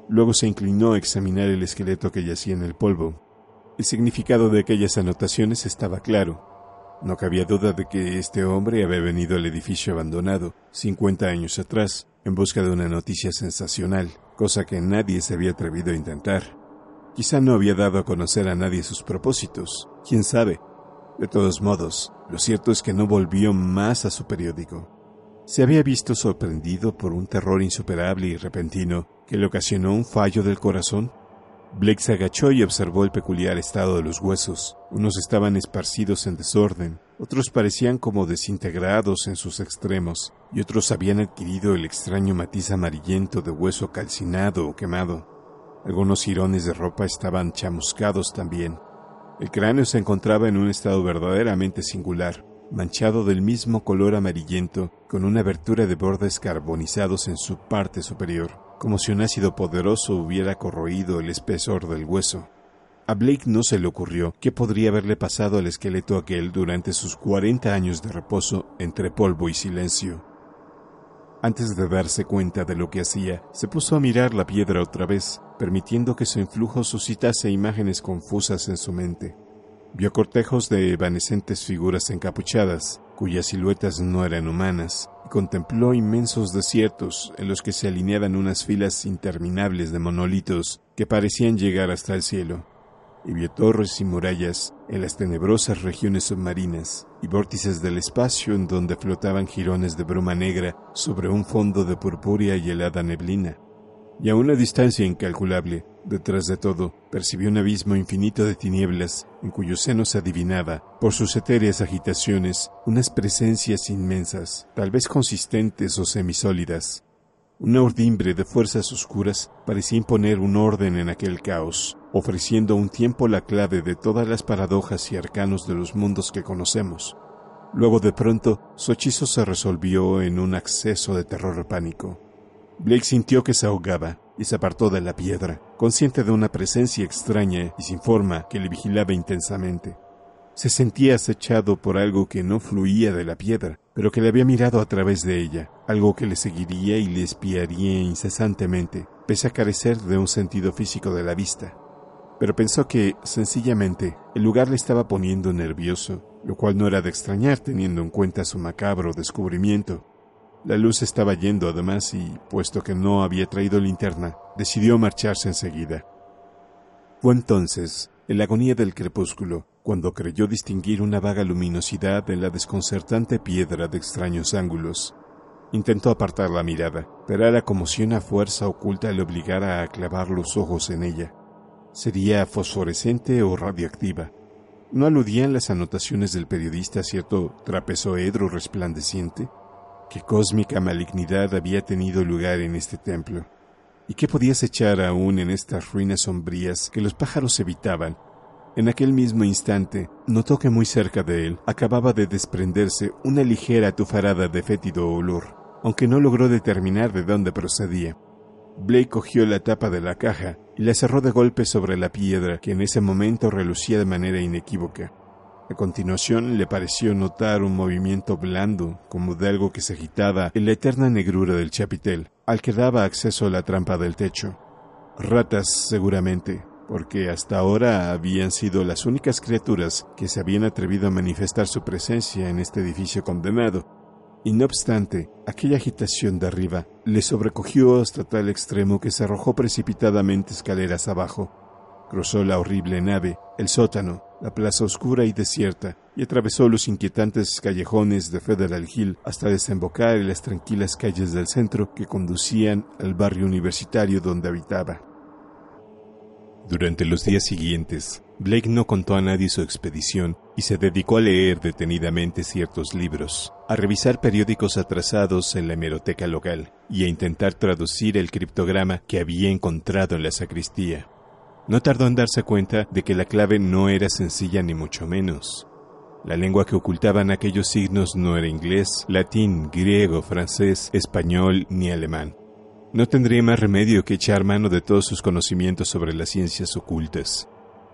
Luego se inclinó a examinar el esqueleto que yacía en el polvo. El significado de aquellas anotaciones estaba claro. No cabía duda de que este hombre había venido al edificio abandonado 50 años atrás en busca de una noticia sensacional cosa que nadie se había atrevido a intentar. Quizá no había dado a conocer a nadie sus propósitos, quién sabe. De todos modos, lo cierto es que no volvió más a su periódico. Se había visto sorprendido por un terror insuperable y repentino que le ocasionó un fallo del corazón. Blake se agachó y observó el peculiar estado de los huesos. Unos estaban esparcidos en desorden, otros parecían como desintegrados en sus extremos, y otros habían adquirido el extraño matiz amarillento de hueso calcinado o quemado. Algunos jirones de ropa estaban chamuscados también. El cráneo se encontraba en un estado verdaderamente singular, manchado del mismo color amarillento, con una abertura de bordes carbonizados en su parte superior, como si un ácido poderoso hubiera corroído el espesor del hueso. A Blake no se le ocurrió qué podría haberle pasado al esqueleto aquel durante sus 40 años de reposo entre polvo y silencio. Antes de darse cuenta de lo que hacía, se puso a mirar la piedra otra vez, permitiendo que su influjo suscitase imágenes confusas en su mente. Vio cortejos de evanescentes figuras encapuchadas, cuyas siluetas no eran humanas, y contempló inmensos desiertos en los que se alineaban unas filas interminables de monolitos que parecían llegar hasta el cielo y vio torres y murallas en las tenebrosas regiones submarinas y vórtices del espacio en donde flotaban jirones de bruma negra sobre un fondo de purpúrea y helada neblina. Y a una distancia incalculable, detrás de todo, percibió un abismo infinito de tinieblas, en cuyo seno se adivinaba, por sus etéreas agitaciones, unas presencias inmensas, tal vez consistentes o semisólidas, una urdimbre de fuerzas oscuras parecía imponer un orden en aquel caos, ofreciendo a un tiempo la clave de todas las paradojas y arcanos de los mundos que conocemos. Luego de pronto, su hechizo se resolvió en un acceso de terror pánico. Blake sintió que se ahogaba y se apartó de la piedra, consciente de una presencia extraña y sin forma que le vigilaba intensamente. Se sentía acechado por algo que no fluía de la piedra, pero que le había mirado a través de ella, algo que le seguiría y le espiaría incesantemente, pese a carecer de un sentido físico de la vista. Pero pensó que, sencillamente, el lugar le estaba poniendo nervioso, lo cual no era de extrañar teniendo en cuenta su macabro descubrimiento. La luz estaba yendo además y, puesto que no había traído linterna, decidió marcharse enseguida. Fue entonces, en la agonía del crepúsculo, cuando creyó distinguir una vaga luminosidad en la desconcertante piedra de extraños ángulos. Intentó apartar la mirada, pero era como si una fuerza oculta le obligara a clavar los ojos en ella. Sería fosforescente o radioactiva. ¿No aludían las anotaciones del periodista a cierto trapezoedro resplandeciente? ¿Qué cósmica malignidad había tenido lugar en este templo? ¿Y qué podías echar aún en estas ruinas sombrías que los pájaros evitaban en aquel mismo instante, notó que muy cerca de él acababa de desprenderse una ligera tufarada de fétido olor, aunque no logró determinar de dónde procedía. Blake cogió la tapa de la caja y la cerró de golpe sobre la piedra que en ese momento relucía de manera inequívoca. A continuación le pareció notar un movimiento blando, como de algo que se agitaba en la eterna negrura del chapitel, al que daba acceso a la trampa del techo. Ratas, seguramente, porque hasta ahora habían sido las únicas criaturas que se habían atrevido a manifestar su presencia en este edificio condenado, y no obstante, aquella agitación de arriba le sobrecogió hasta tal extremo que se arrojó precipitadamente escaleras abajo. Cruzó la horrible nave, el sótano, la plaza oscura y desierta, y atravesó los inquietantes callejones de Federal Hill hasta desembocar en las tranquilas calles del centro que conducían al barrio universitario donde habitaba. Durante los días siguientes, Blake no contó a nadie su expedición y se dedicó a leer detenidamente ciertos libros, a revisar periódicos atrasados en la hemeroteca local y a intentar traducir el criptograma que había encontrado en la sacristía. No tardó en darse cuenta de que la clave no era sencilla ni mucho menos. La lengua que ocultaban aquellos signos no era inglés, latín, griego, francés, español ni alemán no tendría más remedio que echar mano de todos sus conocimientos sobre las ciencias ocultas.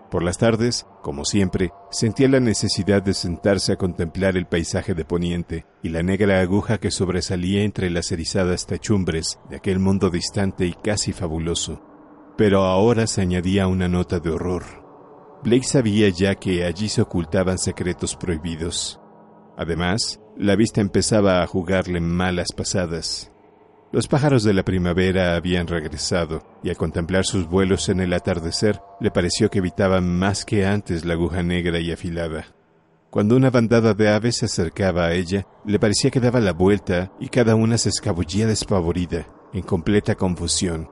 Por las tardes, como siempre, sentía la necesidad de sentarse a contemplar el paisaje de Poniente y la negra aguja que sobresalía entre las erizadas techumbres de aquel mundo distante y casi fabuloso. Pero ahora se añadía una nota de horror. Blake sabía ya que allí se ocultaban secretos prohibidos. Además, la vista empezaba a jugarle malas pasadas. Los pájaros de la primavera habían regresado, y al contemplar sus vuelos en el atardecer, le pareció que evitaban más que antes la aguja negra y afilada. Cuando una bandada de aves se acercaba a ella, le parecía que daba la vuelta y cada una se escabullía despavorida, en completa confusión,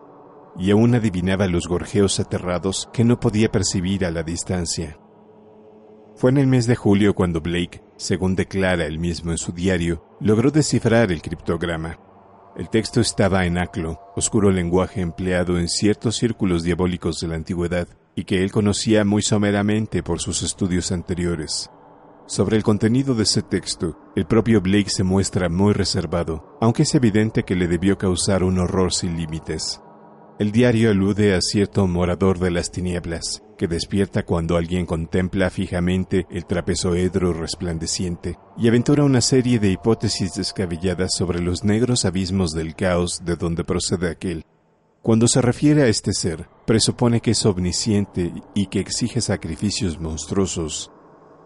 y aún adivinaba los gorjeos aterrados que no podía percibir a la distancia. Fue en el mes de julio cuando Blake, según declara él mismo en su diario, logró descifrar el criptograma. El texto estaba en aclo, oscuro lenguaje empleado en ciertos círculos diabólicos de la antigüedad, y que él conocía muy someramente por sus estudios anteriores. Sobre el contenido de ese texto, el propio Blake se muestra muy reservado, aunque es evidente que le debió causar un horror sin límites. El diario alude a cierto morador de las tinieblas, que despierta cuando alguien contempla fijamente el trapezoedro resplandeciente y aventura una serie de hipótesis descabelladas sobre los negros abismos del caos de donde procede aquel. Cuando se refiere a este ser, presupone que es omnisciente y que exige sacrificios monstruosos.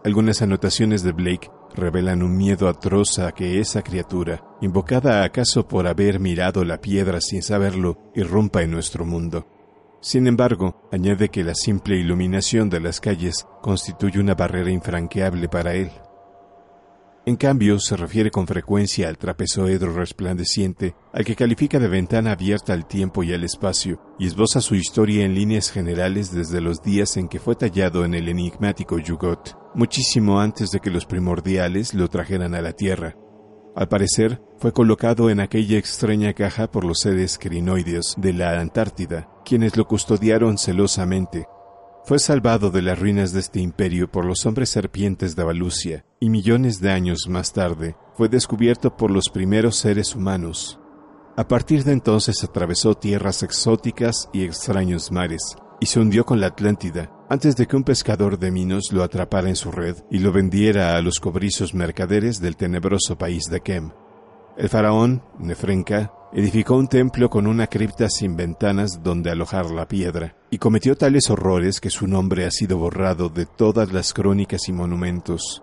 Algunas anotaciones de Blake revelan un miedo atroz a que esa criatura, invocada acaso por haber mirado la piedra sin saberlo, irrumpa en nuestro mundo. Sin embargo, añade que la simple iluminación de las calles constituye una barrera infranqueable para él. En cambio, se refiere con frecuencia al trapezoedro resplandeciente, al que califica de ventana abierta al tiempo y al espacio, y esboza su historia en líneas generales desde los días en que fue tallado en el enigmático Yugot muchísimo antes de que los primordiales lo trajeran a la Tierra. Al parecer, fue colocado en aquella extraña caja por los seres crinoides de la Antártida, quienes lo custodiaron celosamente. Fue salvado de las ruinas de este imperio por los hombres serpientes de Avalucia, y millones de años más tarde fue descubierto por los primeros seres humanos. A partir de entonces atravesó tierras exóticas y extraños mares, y se hundió con la Atlántida, antes de que un pescador de Minos lo atrapara en su red y lo vendiera a los cobrizos mercaderes del tenebroso país de Kem. El faraón, Nefrenka, edificó un templo con una cripta sin ventanas donde alojar la piedra, y cometió tales horrores que su nombre ha sido borrado de todas las crónicas y monumentos.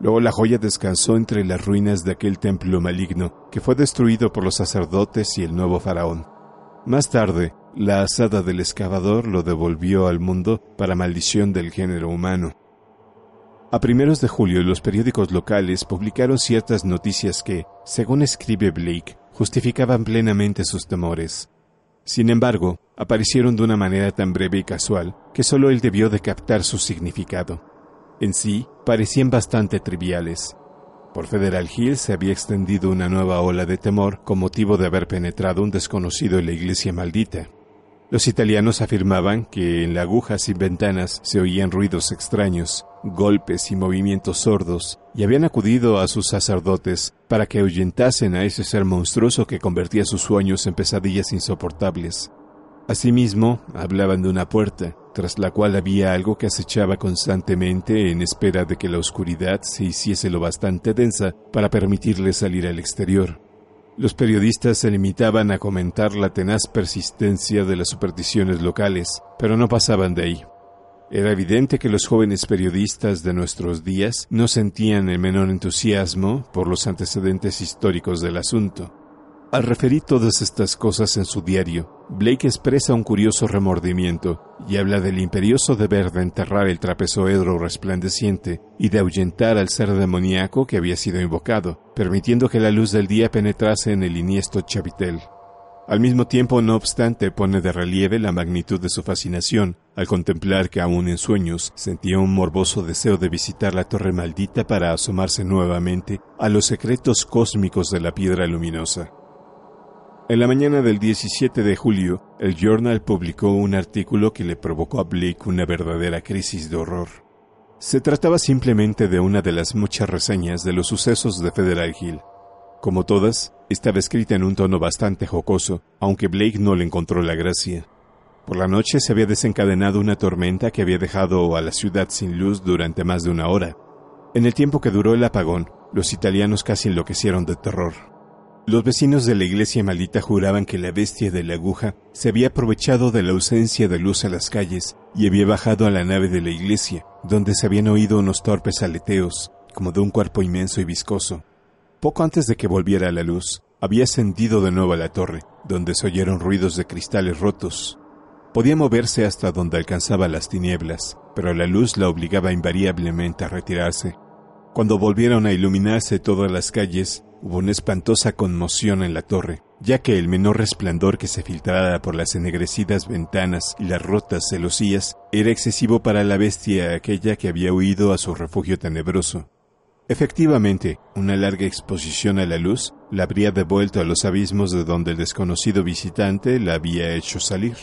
Luego la joya descansó entre las ruinas de aquel templo maligno, que fue destruido por los sacerdotes y el nuevo faraón. Más tarde, la asada del excavador lo devolvió al mundo para maldición del género humano. A primeros de julio los periódicos locales publicaron ciertas noticias que, según escribe Blake, justificaban plenamente sus temores. Sin embargo, aparecieron de una manera tan breve y casual que solo él debió de captar su significado. En sí, parecían bastante triviales. Por Federal Hill se había extendido una nueva ola de temor con motivo de haber penetrado un desconocido en la iglesia maldita. Los italianos afirmaban que en la aguja sin ventanas se oían ruidos extraños, golpes y movimientos sordos, y habían acudido a sus sacerdotes para que ahuyentasen a ese ser monstruoso que convertía sus sueños en pesadillas insoportables. Asimismo, hablaban de una puerta, tras la cual había algo que acechaba constantemente en espera de que la oscuridad se hiciese lo bastante densa para permitirle salir al exterior. Los periodistas se limitaban a comentar la tenaz persistencia de las supersticiones locales, pero no pasaban de ahí. Era evidente que los jóvenes periodistas de nuestros días no sentían el menor entusiasmo por los antecedentes históricos del asunto. Al referir todas estas cosas en su diario, Blake expresa un curioso remordimiento y habla del imperioso deber de enterrar el trapezoedro resplandeciente y de ahuyentar al ser demoníaco que había sido invocado, permitiendo que la luz del día penetrase en el iniesto chapitel. Al mismo tiempo, no obstante, pone de relieve la magnitud de su fascinación al contemplar que aún en sueños sentía un morboso deseo de visitar la torre maldita para asomarse nuevamente a los secretos cósmicos de la piedra luminosa. En la mañana del 17 de julio, el Journal publicó un artículo que le provocó a Blake una verdadera crisis de horror. Se trataba simplemente de una de las muchas reseñas de los sucesos de Federal Hill. Como todas, estaba escrita en un tono bastante jocoso, aunque Blake no le encontró la gracia. Por la noche se había desencadenado una tormenta que había dejado a la ciudad sin luz durante más de una hora. En el tiempo que duró el apagón, los italianos casi enloquecieron de terror. Los vecinos de la iglesia maldita juraban que la bestia de la aguja se había aprovechado de la ausencia de luz a las calles y había bajado a la nave de la iglesia, donde se habían oído unos torpes aleteos, como de un cuerpo inmenso y viscoso. Poco antes de que volviera la luz, había ascendido de nuevo a la torre, donde se oyeron ruidos de cristales rotos. Podía moverse hasta donde alcanzaba las tinieblas, pero la luz la obligaba invariablemente a retirarse, cuando volvieron a iluminarse todas las calles, hubo una espantosa conmoción en la torre, ya que el menor resplandor que se filtrara por las ennegrecidas ventanas y las rotas celosías era excesivo para la bestia aquella que había huido a su refugio tenebroso. Efectivamente, una larga exposición a la luz la habría devuelto a los abismos de donde el desconocido visitante la había hecho salir.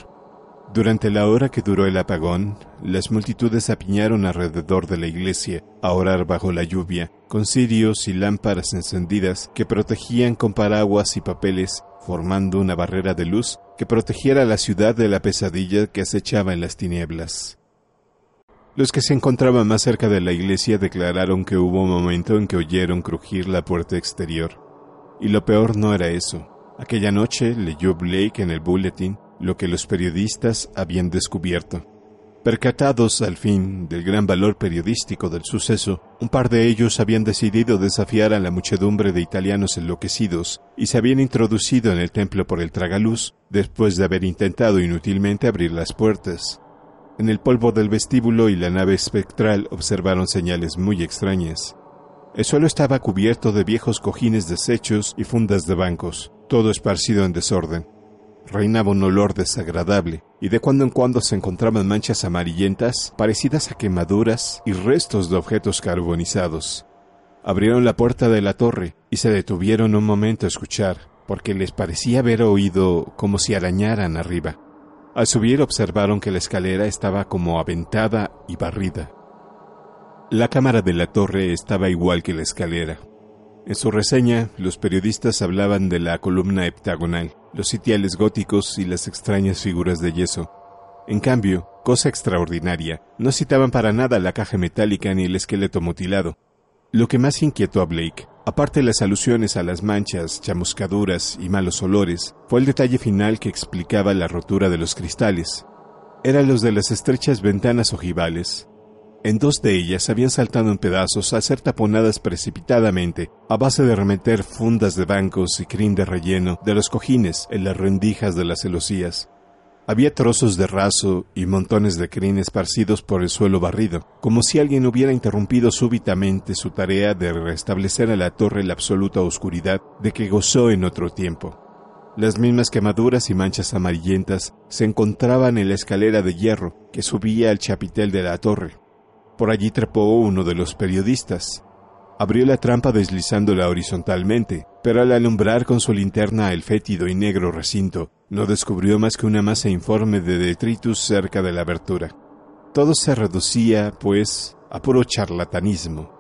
Durante la hora que duró el apagón, las multitudes apiñaron alrededor de la iglesia a orar bajo la lluvia, con cirios y lámparas encendidas que protegían con paraguas y papeles, formando una barrera de luz que protegiera a la ciudad de la pesadilla que acechaba en las tinieblas. Los que se encontraban más cerca de la iglesia declararon que hubo un momento en que oyeron crujir la puerta exterior. Y lo peor no era eso. Aquella noche leyó Blake en el bulletin, lo que los periodistas habían descubierto. Percatados al fin del gran valor periodístico del suceso, un par de ellos habían decidido desafiar a la muchedumbre de italianos enloquecidos y se habían introducido en el templo por el tragaluz después de haber intentado inútilmente abrir las puertas. En el polvo del vestíbulo y la nave espectral observaron señales muy extrañas. El suelo estaba cubierto de viejos cojines deshechos y fundas de bancos, todo esparcido en desorden reinaba un olor desagradable, y de cuando en cuando se encontraban manchas amarillentas parecidas a quemaduras y restos de objetos carbonizados. Abrieron la puerta de la torre y se detuvieron un momento a escuchar, porque les parecía haber oído como si arañaran arriba. Al subir observaron que la escalera estaba como aventada y barrida. La cámara de la torre estaba igual que la escalera. En su reseña, los periodistas hablaban de la columna heptagonal, los sitiales góticos y las extrañas figuras de yeso. En cambio, cosa extraordinaria, no citaban para nada la caja metálica ni el esqueleto mutilado. Lo que más inquietó a Blake, aparte de las alusiones a las manchas, chamuscaduras y malos olores, fue el detalle final que explicaba la rotura de los cristales. Eran los de las estrechas ventanas ojivales, en dos de ellas habían saltado en pedazos al ser taponadas precipitadamente a base de remeter fundas de bancos y crin de relleno de los cojines en las rendijas de las celosías. Había trozos de raso y montones de crin esparcidos por el suelo barrido, como si alguien hubiera interrumpido súbitamente su tarea de restablecer a la torre la absoluta oscuridad de que gozó en otro tiempo. Las mismas quemaduras y manchas amarillentas se encontraban en la escalera de hierro que subía al chapitel de la torre, por allí trepó uno de los periodistas. Abrió la trampa deslizándola horizontalmente, pero al alumbrar con su linterna el fétido y negro recinto, no descubrió más que una masa informe de detritus cerca de la abertura. Todo se reducía, pues, a puro charlatanismo.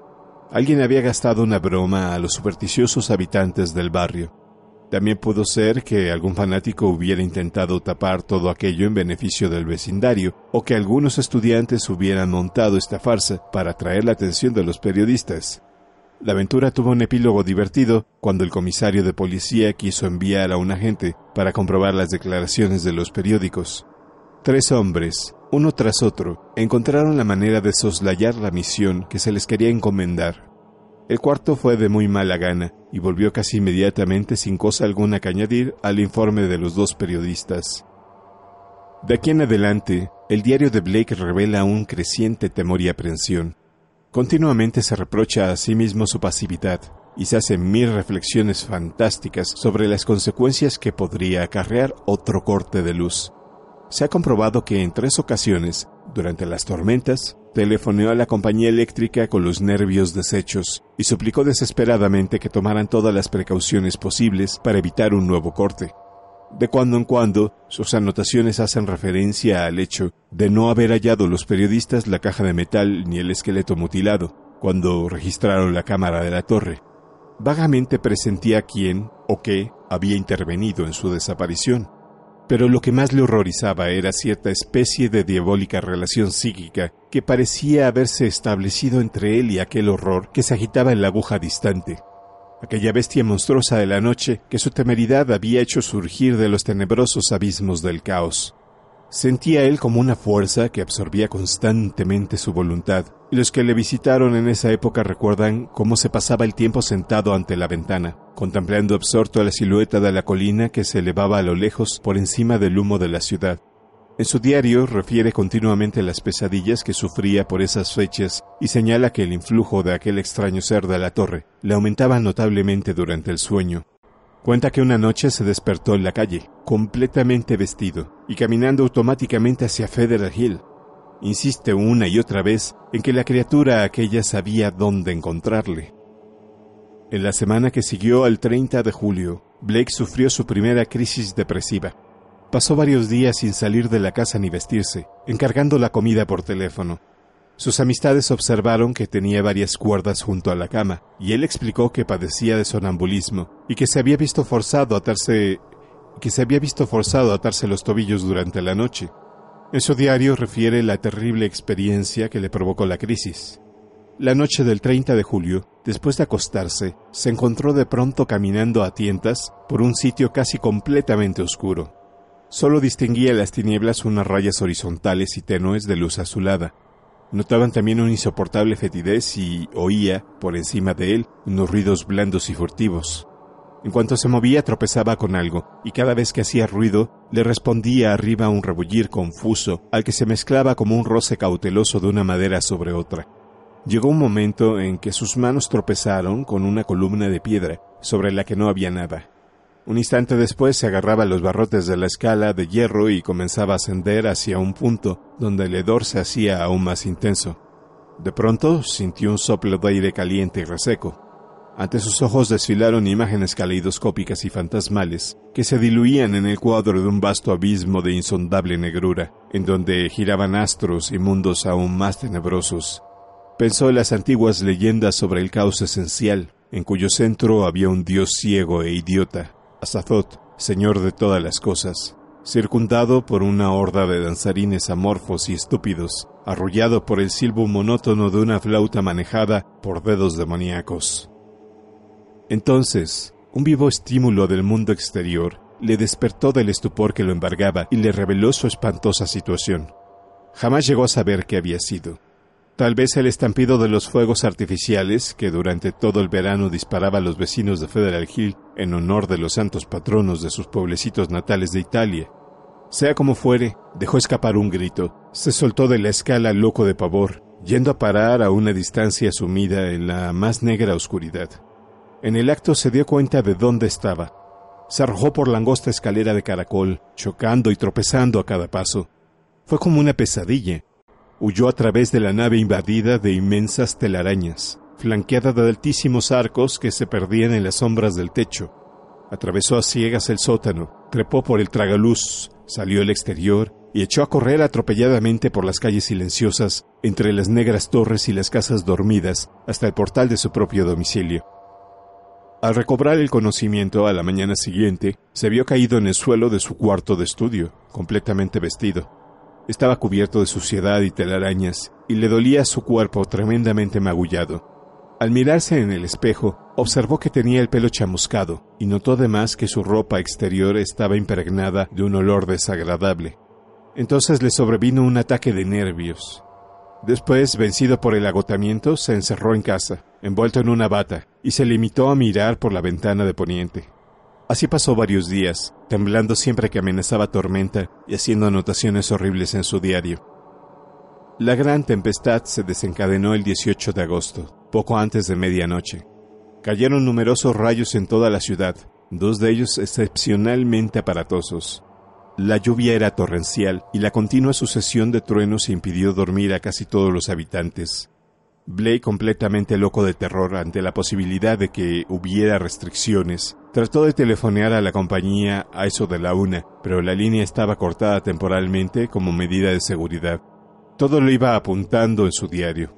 Alguien había gastado una broma a los supersticiosos habitantes del barrio. También pudo ser que algún fanático hubiera intentado tapar todo aquello en beneficio del vecindario, o que algunos estudiantes hubieran montado esta farsa para atraer la atención de los periodistas. La aventura tuvo un epílogo divertido cuando el comisario de policía quiso enviar a un agente para comprobar las declaraciones de los periódicos. Tres hombres, uno tras otro, encontraron la manera de soslayar la misión que se les quería encomendar. El cuarto fue de muy mala gana y volvió casi inmediatamente sin cosa alguna que añadir al informe de los dos periodistas. De aquí en adelante, el diario de Blake revela un creciente temor y aprensión. Continuamente se reprocha a sí mismo su pasividad y se hacen mil reflexiones fantásticas sobre las consecuencias que podría acarrear otro corte de luz. Se ha comprobado que en tres ocasiones, durante las tormentas, telefoneó a la compañía eléctrica con los nervios deshechos y suplicó desesperadamente que tomaran todas las precauciones posibles para evitar un nuevo corte. De cuando en cuando, sus anotaciones hacen referencia al hecho de no haber hallado los periodistas la caja de metal ni el esqueleto mutilado cuando registraron la cámara de la torre. Vagamente presentía quién o qué había intervenido en su desaparición. Pero lo que más le horrorizaba era cierta especie de diabólica relación psíquica que parecía haberse establecido entre él y aquel horror que se agitaba en la aguja distante. Aquella bestia monstruosa de la noche que su temeridad había hecho surgir de los tenebrosos abismos del caos. Sentía él como una fuerza que absorbía constantemente su voluntad, y los que le visitaron en esa época recuerdan cómo se pasaba el tiempo sentado ante la ventana, contemplando absorto la silueta de la colina que se elevaba a lo lejos por encima del humo de la ciudad. En su diario refiere continuamente las pesadillas que sufría por esas fechas y señala que el influjo de aquel extraño ser de la torre le aumentaba notablemente durante el sueño, Cuenta que una noche se despertó en la calle, completamente vestido, y caminando automáticamente hacia Federal Hill. Insiste una y otra vez en que la criatura aquella sabía dónde encontrarle. En la semana que siguió al 30 de julio, Blake sufrió su primera crisis depresiva. Pasó varios días sin salir de la casa ni vestirse, encargando la comida por teléfono, sus amistades observaron que tenía varias cuerdas junto a la cama, y él explicó que padecía de sonambulismo y que se había visto forzado a atarse que se había visto forzado a atarse los tobillos durante la noche. Eso diario refiere la terrible experiencia que le provocó la crisis. La noche del 30 de julio, después de acostarse, se encontró de pronto caminando a tientas por un sitio casi completamente oscuro. Solo distinguía en las tinieblas unas rayas horizontales y tenues de luz azulada, Notaban también una insoportable fetidez y oía, por encima de él, unos ruidos blandos y furtivos. En cuanto se movía tropezaba con algo, y cada vez que hacía ruido le respondía arriba un rebullir confuso al que se mezclaba como un roce cauteloso de una madera sobre otra. Llegó un momento en que sus manos tropezaron con una columna de piedra sobre la que no había nada. Un instante después se agarraba a los barrotes de la escala de hierro y comenzaba a ascender hacia un punto donde el hedor se hacía aún más intenso. De pronto sintió un soplo de aire caliente y reseco. Ante sus ojos desfilaron imágenes caleidoscópicas y fantasmales que se diluían en el cuadro de un vasto abismo de insondable negrura, en donde giraban astros y mundos aún más tenebrosos. Pensó en las antiguas leyendas sobre el caos esencial, en cuyo centro había un dios ciego e idiota, Azazot, señor de todas las cosas, circundado por una horda de danzarines amorfos y estúpidos, arrullado por el silbo monótono de una flauta manejada por dedos demoníacos. Entonces, un vivo estímulo del mundo exterior le despertó del estupor que lo embargaba y le reveló su espantosa situación. Jamás llegó a saber qué había sido. Tal vez el estampido de los fuegos artificiales que durante todo el verano disparaba a los vecinos de Federal Hill en honor de los santos patronos de sus pueblecitos natales de Italia. Sea como fuere, dejó escapar un grito, se soltó de la escala loco de pavor, yendo a parar a una distancia sumida en la más negra oscuridad. En el acto se dio cuenta de dónde estaba. Se arrojó por la angosta escalera de caracol, chocando y tropezando a cada paso. Fue como una pesadilla, Huyó a través de la nave invadida de inmensas telarañas, flanqueada de altísimos arcos que se perdían en las sombras del techo. Atravesó a ciegas el sótano, trepó por el tragaluz, salió al exterior y echó a correr atropelladamente por las calles silenciosas, entre las negras torres y las casas dormidas, hasta el portal de su propio domicilio. Al recobrar el conocimiento a la mañana siguiente, se vio caído en el suelo de su cuarto de estudio, completamente vestido. Estaba cubierto de suciedad y telarañas, y le dolía su cuerpo tremendamente magullado. Al mirarse en el espejo, observó que tenía el pelo chamuscado, y notó además que su ropa exterior estaba impregnada de un olor desagradable. Entonces le sobrevino un ataque de nervios. Después, vencido por el agotamiento, se encerró en casa, envuelto en una bata, y se limitó a mirar por la ventana de poniente. Así pasó varios días, temblando siempre que amenazaba tormenta y haciendo anotaciones horribles en su diario. La gran tempestad se desencadenó el 18 de agosto, poco antes de medianoche. Cayeron numerosos rayos en toda la ciudad, dos de ellos excepcionalmente aparatosos. La lluvia era torrencial y la continua sucesión de truenos impidió dormir a casi todos los habitantes. Blake, completamente loco de terror ante la posibilidad de que hubiera restricciones, trató de telefonear a la compañía a eso de la una, pero la línea estaba cortada temporalmente como medida de seguridad. Todo lo iba apuntando en su diario.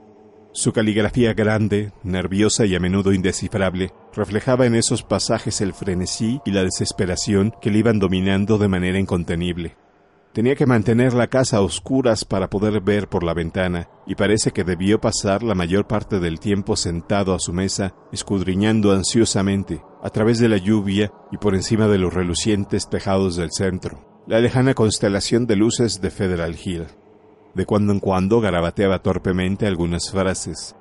Su caligrafía grande, nerviosa y a menudo indescifrable, reflejaba en esos pasajes el frenesí y la desesperación que le iban dominando de manera incontenible. Tenía que mantener la casa a oscuras para poder ver por la ventana, y parece que debió pasar la mayor parte del tiempo sentado a su mesa, escudriñando ansiosamente, a través de la lluvia y por encima de los relucientes tejados del centro, la lejana constelación de luces de Federal Hill. De cuando en cuando garabateaba torpemente algunas frases.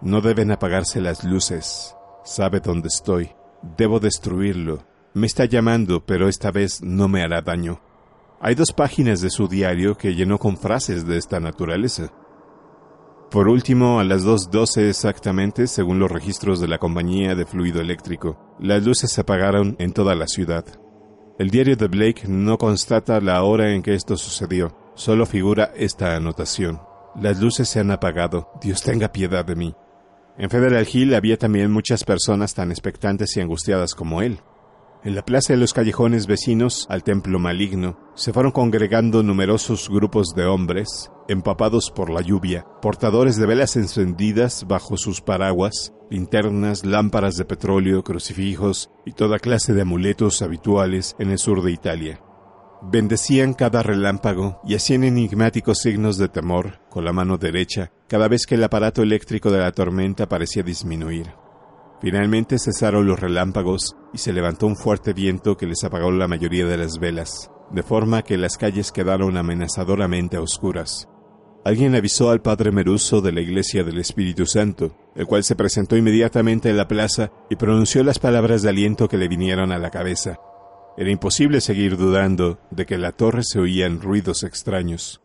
No deben apagarse las luces. Sabe dónde estoy. Debo destruirlo. Me está llamando, pero esta vez no me hará daño. Hay dos páginas de su diario que llenó con frases de esta naturaleza. Por último, a las 2.12 exactamente, según los registros de la compañía de fluido eléctrico, las luces se apagaron en toda la ciudad. El diario de Blake no constata la hora en que esto sucedió, solo figura esta anotación. Las luces se han apagado, Dios tenga piedad de mí. En Federal Hill había también muchas personas tan expectantes y angustiadas como él. En la plaza de los callejones vecinos al templo maligno se fueron congregando numerosos grupos de hombres, empapados por la lluvia, portadores de velas encendidas bajo sus paraguas, linternas, lámparas de petróleo, crucifijos y toda clase de amuletos habituales en el sur de Italia. Bendecían cada relámpago y hacían enigmáticos signos de temor con la mano derecha cada vez que el aparato eléctrico de la tormenta parecía disminuir. Finalmente cesaron los relámpagos y se levantó un fuerte viento que les apagó la mayoría de las velas, de forma que las calles quedaron amenazadoramente oscuras. Alguien avisó al padre Meruso de la Iglesia del Espíritu Santo, el cual se presentó inmediatamente en la plaza y pronunció las palabras de aliento que le vinieron a la cabeza. Era imposible seguir dudando de que en la torre se oían ruidos extraños.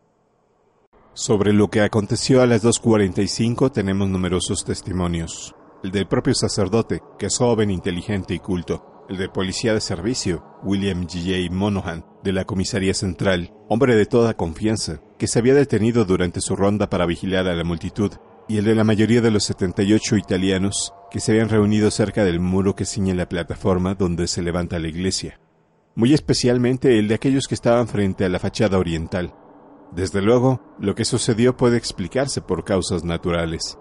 Sobre lo que aconteció a las 2.45 tenemos numerosos testimonios el del propio sacerdote, que es joven, inteligente y culto, el de policía de servicio, William GJ J. de la Comisaría Central, hombre de toda confianza, que se había detenido durante su ronda para vigilar a la multitud, y el de la mayoría de los 78 italianos que se habían reunido cerca del muro que ciñe la plataforma donde se levanta la iglesia, muy especialmente el de aquellos que estaban frente a la fachada oriental. Desde luego, lo que sucedió puede explicarse por causas naturales.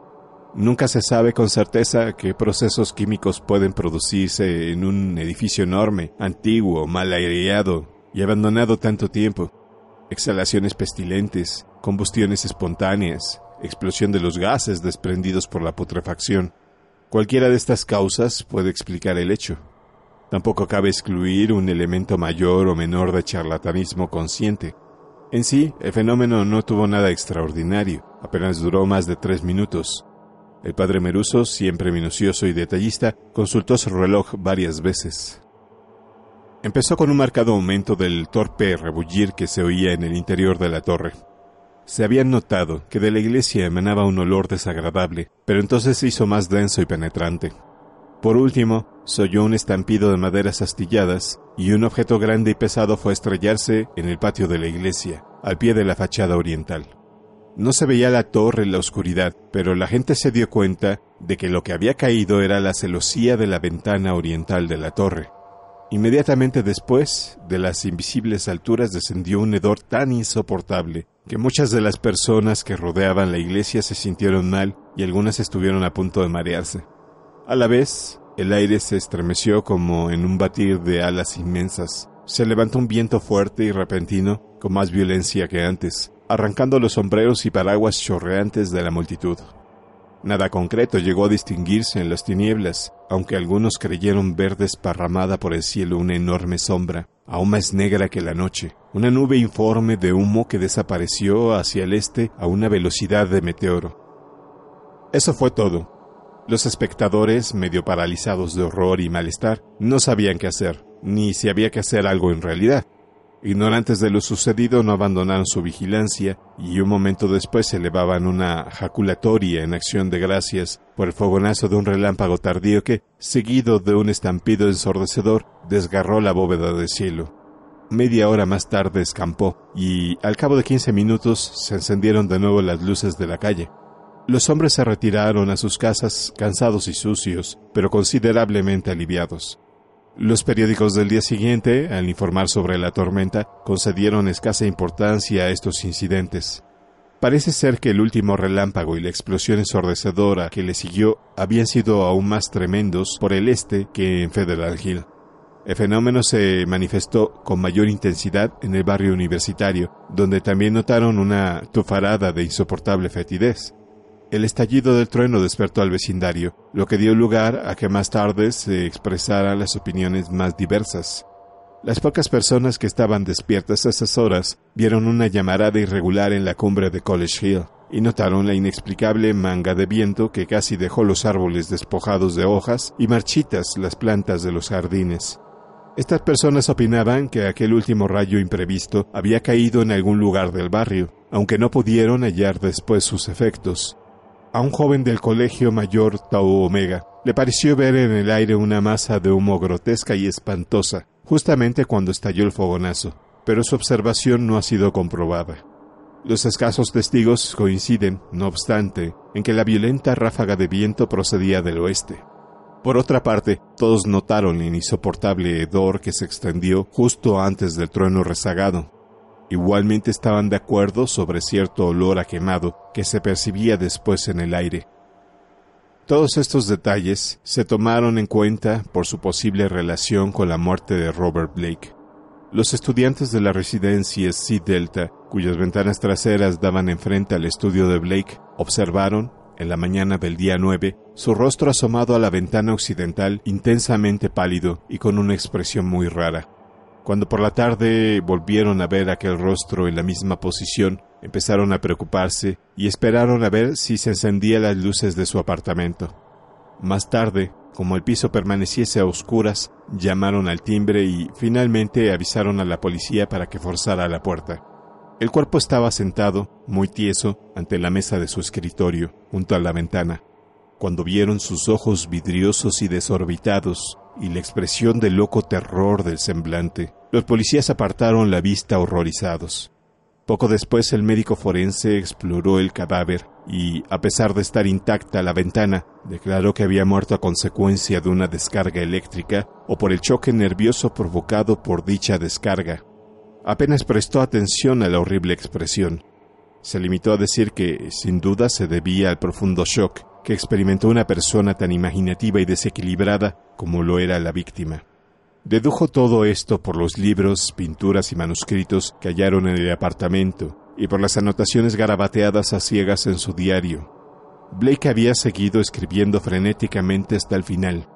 Nunca se sabe con certeza qué procesos químicos pueden producirse en un edificio enorme, antiguo, mal aireado y abandonado tanto tiempo. Exhalaciones pestilentes, combustiones espontáneas, explosión de los gases desprendidos por la putrefacción. Cualquiera de estas causas puede explicar el hecho. Tampoco cabe excluir un elemento mayor o menor de charlatanismo consciente. En sí, el fenómeno no tuvo nada extraordinario, apenas duró más de tres minutos, el padre Meruso, siempre minucioso y detallista, consultó su reloj varias veces. Empezó con un marcado aumento del torpe rebullir que se oía en el interior de la torre. Se habían notado que de la iglesia emanaba un olor desagradable, pero entonces se hizo más denso y penetrante. Por último, se oyó un estampido de maderas astilladas y un objeto grande y pesado fue estrellarse en el patio de la iglesia, al pie de la fachada oriental. No se veía la torre en la oscuridad, pero la gente se dio cuenta de que lo que había caído era la celosía de la ventana oriental de la torre. Inmediatamente después, de las invisibles alturas descendió un hedor tan insoportable que muchas de las personas que rodeaban la iglesia se sintieron mal y algunas estuvieron a punto de marearse. A la vez, el aire se estremeció como en un batir de alas inmensas. Se levantó un viento fuerte y repentino, con más violencia que antes, arrancando los sombreros y paraguas chorreantes de la multitud. Nada concreto llegó a distinguirse en las tinieblas, aunque algunos creyeron ver desparramada por el cielo una enorme sombra, aún más negra que la noche, una nube informe de humo que desapareció hacia el este a una velocidad de meteoro. Eso fue todo. Los espectadores, medio paralizados de horror y malestar, no sabían qué hacer, ni si había que hacer algo en realidad. Ignorantes de lo sucedido, no abandonaron su vigilancia y un momento después se elevaban una jaculatoria en acción de gracias por el fogonazo de un relámpago tardío que, seguido de un estampido ensordecedor, desgarró la bóveda del cielo. Media hora más tarde escampó y, al cabo de quince minutos, se encendieron de nuevo las luces de la calle. Los hombres se retiraron a sus casas cansados y sucios, pero considerablemente aliviados. Los periódicos del día siguiente, al informar sobre la tormenta, concedieron escasa importancia a estos incidentes. Parece ser que el último relámpago y la explosión ensordecedora que le siguió habían sido aún más tremendos por el este que en Federal Hill. El fenómeno se manifestó con mayor intensidad en el barrio universitario, donde también notaron una tufarada de insoportable fetidez. El estallido del trueno despertó al vecindario, lo que dio lugar a que más tarde se expresaran las opiniones más diversas. Las pocas personas que estaban despiertas a esas horas vieron una llamarada irregular en la cumbre de College Hill y notaron la inexplicable manga de viento que casi dejó los árboles despojados de hojas y marchitas las plantas de los jardines. Estas personas opinaban que aquel último rayo imprevisto había caído en algún lugar del barrio, aunque no pudieron hallar después sus efectos a un joven del colegio mayor Tau Omega. Le pareció ver en el aire una masa de humo grotesca y espantosa, justamente cuando estalló el fogonazo, pero su observación no ha sido comprobada. Los escasos testigos coinciden, no obstante, en que la violenta ráfaga de viento procedía del oeste. Por otra parte, todos notaron el insoportable hedor que se extendió justo antes del trueno rezagado, Igualmente estaban de acuerdo sobre cierto olor a quemado que se percibía después en el aire. Todos estos detalles se tomaron en cuenta por su posible relación con la muerte de Robert Blake. Los estudiantes de la residencia c Delta, cuyas ventanas traseras daban enfrente al estudio de Blake, observaron, en la mañana del día 9, su rostro asomado a la ventana occidental intensamente pálido y con una expresión muy rara. Cuando por la tarde volvieron a ver aquel rostro en la misma posición, empezaron a preocuparse y esperaron a ver si se encendían las luces de su apartamento. Más tarde, como el piso permaneciese a oscuras, llamaron al timbre y finalmente avisaron a la policía para que forzara la puerta. El cuerpo estaba sentado, muy tieso, ante la mesa de su escritorio, junto a la ventana. Cuando vieron sus ojos vidriosos y desorbitados, y la expresión de loco terror del semblante, los policías apartaron la vista horrorizados. Poco después el médico forense exploró el cadáver y, a pesar de estar intacta la ventana, declaró que había muerto a consecuencia de una descarga eléctrica o por el choque nervioso provocado por dicha descarga. Apenas prestó atención a la horrible expresión. Se limitó a decir que, sin duda, se debía al profundo shock que experimentó una persona tan imaginativa y desequilibrada como lo era la víctima. Dedujo todo esto por los libros, pinturas y manuscritos que hallaron en el apartamento y por las anotaciones garabateadas a ciegas en su diario. Blake había seguido escribiendo frenéticamente hasta el final.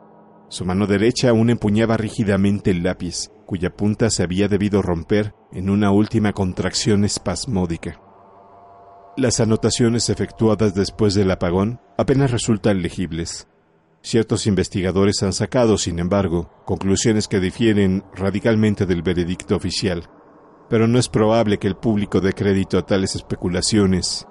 Su mano derecha aún empuñaba rígidamente el lápiz, cuya punta se había debido romper en una última contracción espasmódica las anotaciones efectuadas después del apagón apenas resultan legibles. Ciertos investigadores han sacado, sin embargo, conclusiones que difieren radicalmente del veredicto oficial, pero no es probable que el público dé crédito a tales especulaciones.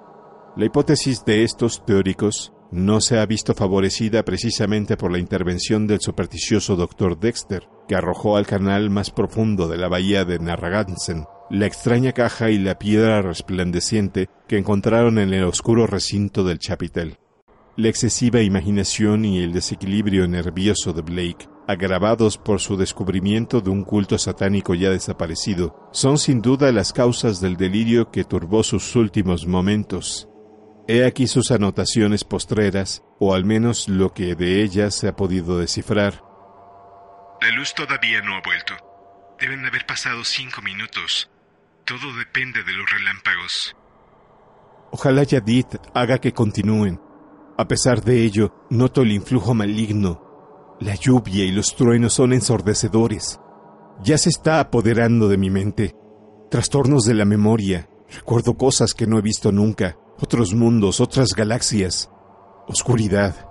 La hipótesis de estos teóricos no se ha visto favorecida precisamente por la intervención del supersticioso doctor Dexter, que arrojó al canal más profundo de la bahía de Narragansett la extraña caja y la piedra resplandeciente que encontraron en el oscuro recinto del chapitel. La excesiva imaginación y el desequilibrio nervioso de Blake, agravados por su descubrimiento de un culto satánico ya desaparecido, son sin duda las causas del delirio que turbó sus últimos momentos. He aquí sus anotaciones postreras, o al menos lo que de ellas se ha podido descifrar. La luz todavía no ha vuelto. Deben haber pasado cinco minutos. Todo depende de los relámpagos. Ojalá Yadid haga que continúen. A pesar de ello, noto el influjo maligno. La lluvia y los truenos son ensordecedores. Ya se está apoderando de mi mente. Trastornos de la memoria. Recuerdo cosas que no he visto nunca. Otros mundos, otras galaxias. Oscuridad.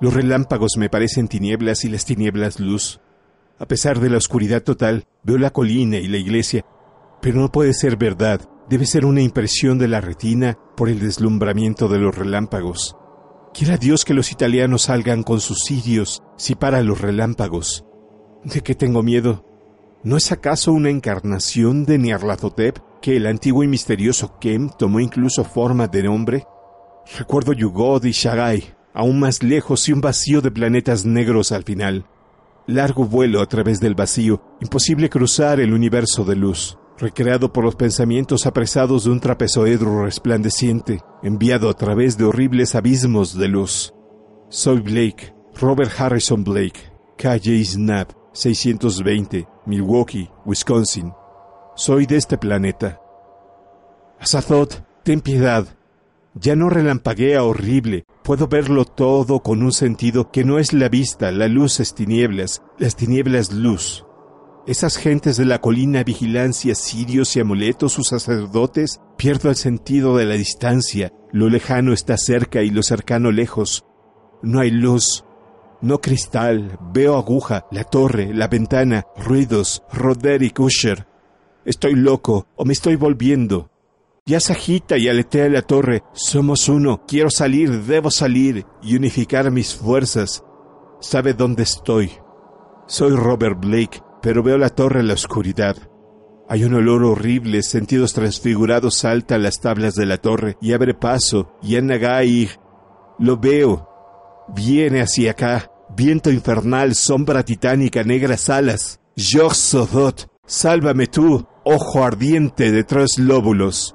Los relámpagos me parecen tinieblas y las tinieblas luz. A pesar de la oscuridad total, veo la colina y la iglesia pero no puede ser verdad, debe ser una impresión de la retina por el deslumbramiento de los relámpagos. Quiera Dios que los italianos salgan con sus sirios, si para los relámpagos. ¿De qué tengo miedo? ¿No es acaso una encarnación de Nyarlathotep que el antiguo y misterioso Kem tomó incluso forma de nombre? Recuerdo Yugod y Shagai, aún más lejos y un vacío de planetas negros al final. Largo vuelo a través del vacío, imposible cruzar el universo de luz recreado por los pensamientos apresados de un trapezoedro resplandeciente, enviado a través de horribles abismos de luz. Soy Blake, Robert Harrison Blake, calle Snap, 620, Milwaukee, Wisconsin. Soy de este planeta. Azazoth, ten piedad. Ya no relampaguea horrible, puedo verlo todo con un sentido que no es la vista, la luz es tinieblas, las tinieblas luz. Esas gentes de la colina vigilancia, sirios y amuletos, sus sacerdotes, pierdo el sentido de la distancia. Lo lejano está cerca y lo cercano lejos. No hay luz, no cristal, veo aguja, la torre, la ventana, ruidos, Roderick Usher. Estoy loco o me estoy volviendo. Ya se agita y aletea la torre. Somos uno. Quiero salir, debo salir y unificar mis fuerzas. Sabe dónde estoy. Soy Robert Blake, pero veo la torre en la oscuridad. Hay un olor horrible, sentidos transfigurados salta las tablas de la torre y abre paso, y en Nagai lo veo. Viene hacia acá, viento infernal, sombra titánica, negras alas. George Sodot, sálvame tú, ojo ardiente de tres lóbulos.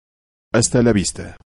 Hasta la vista.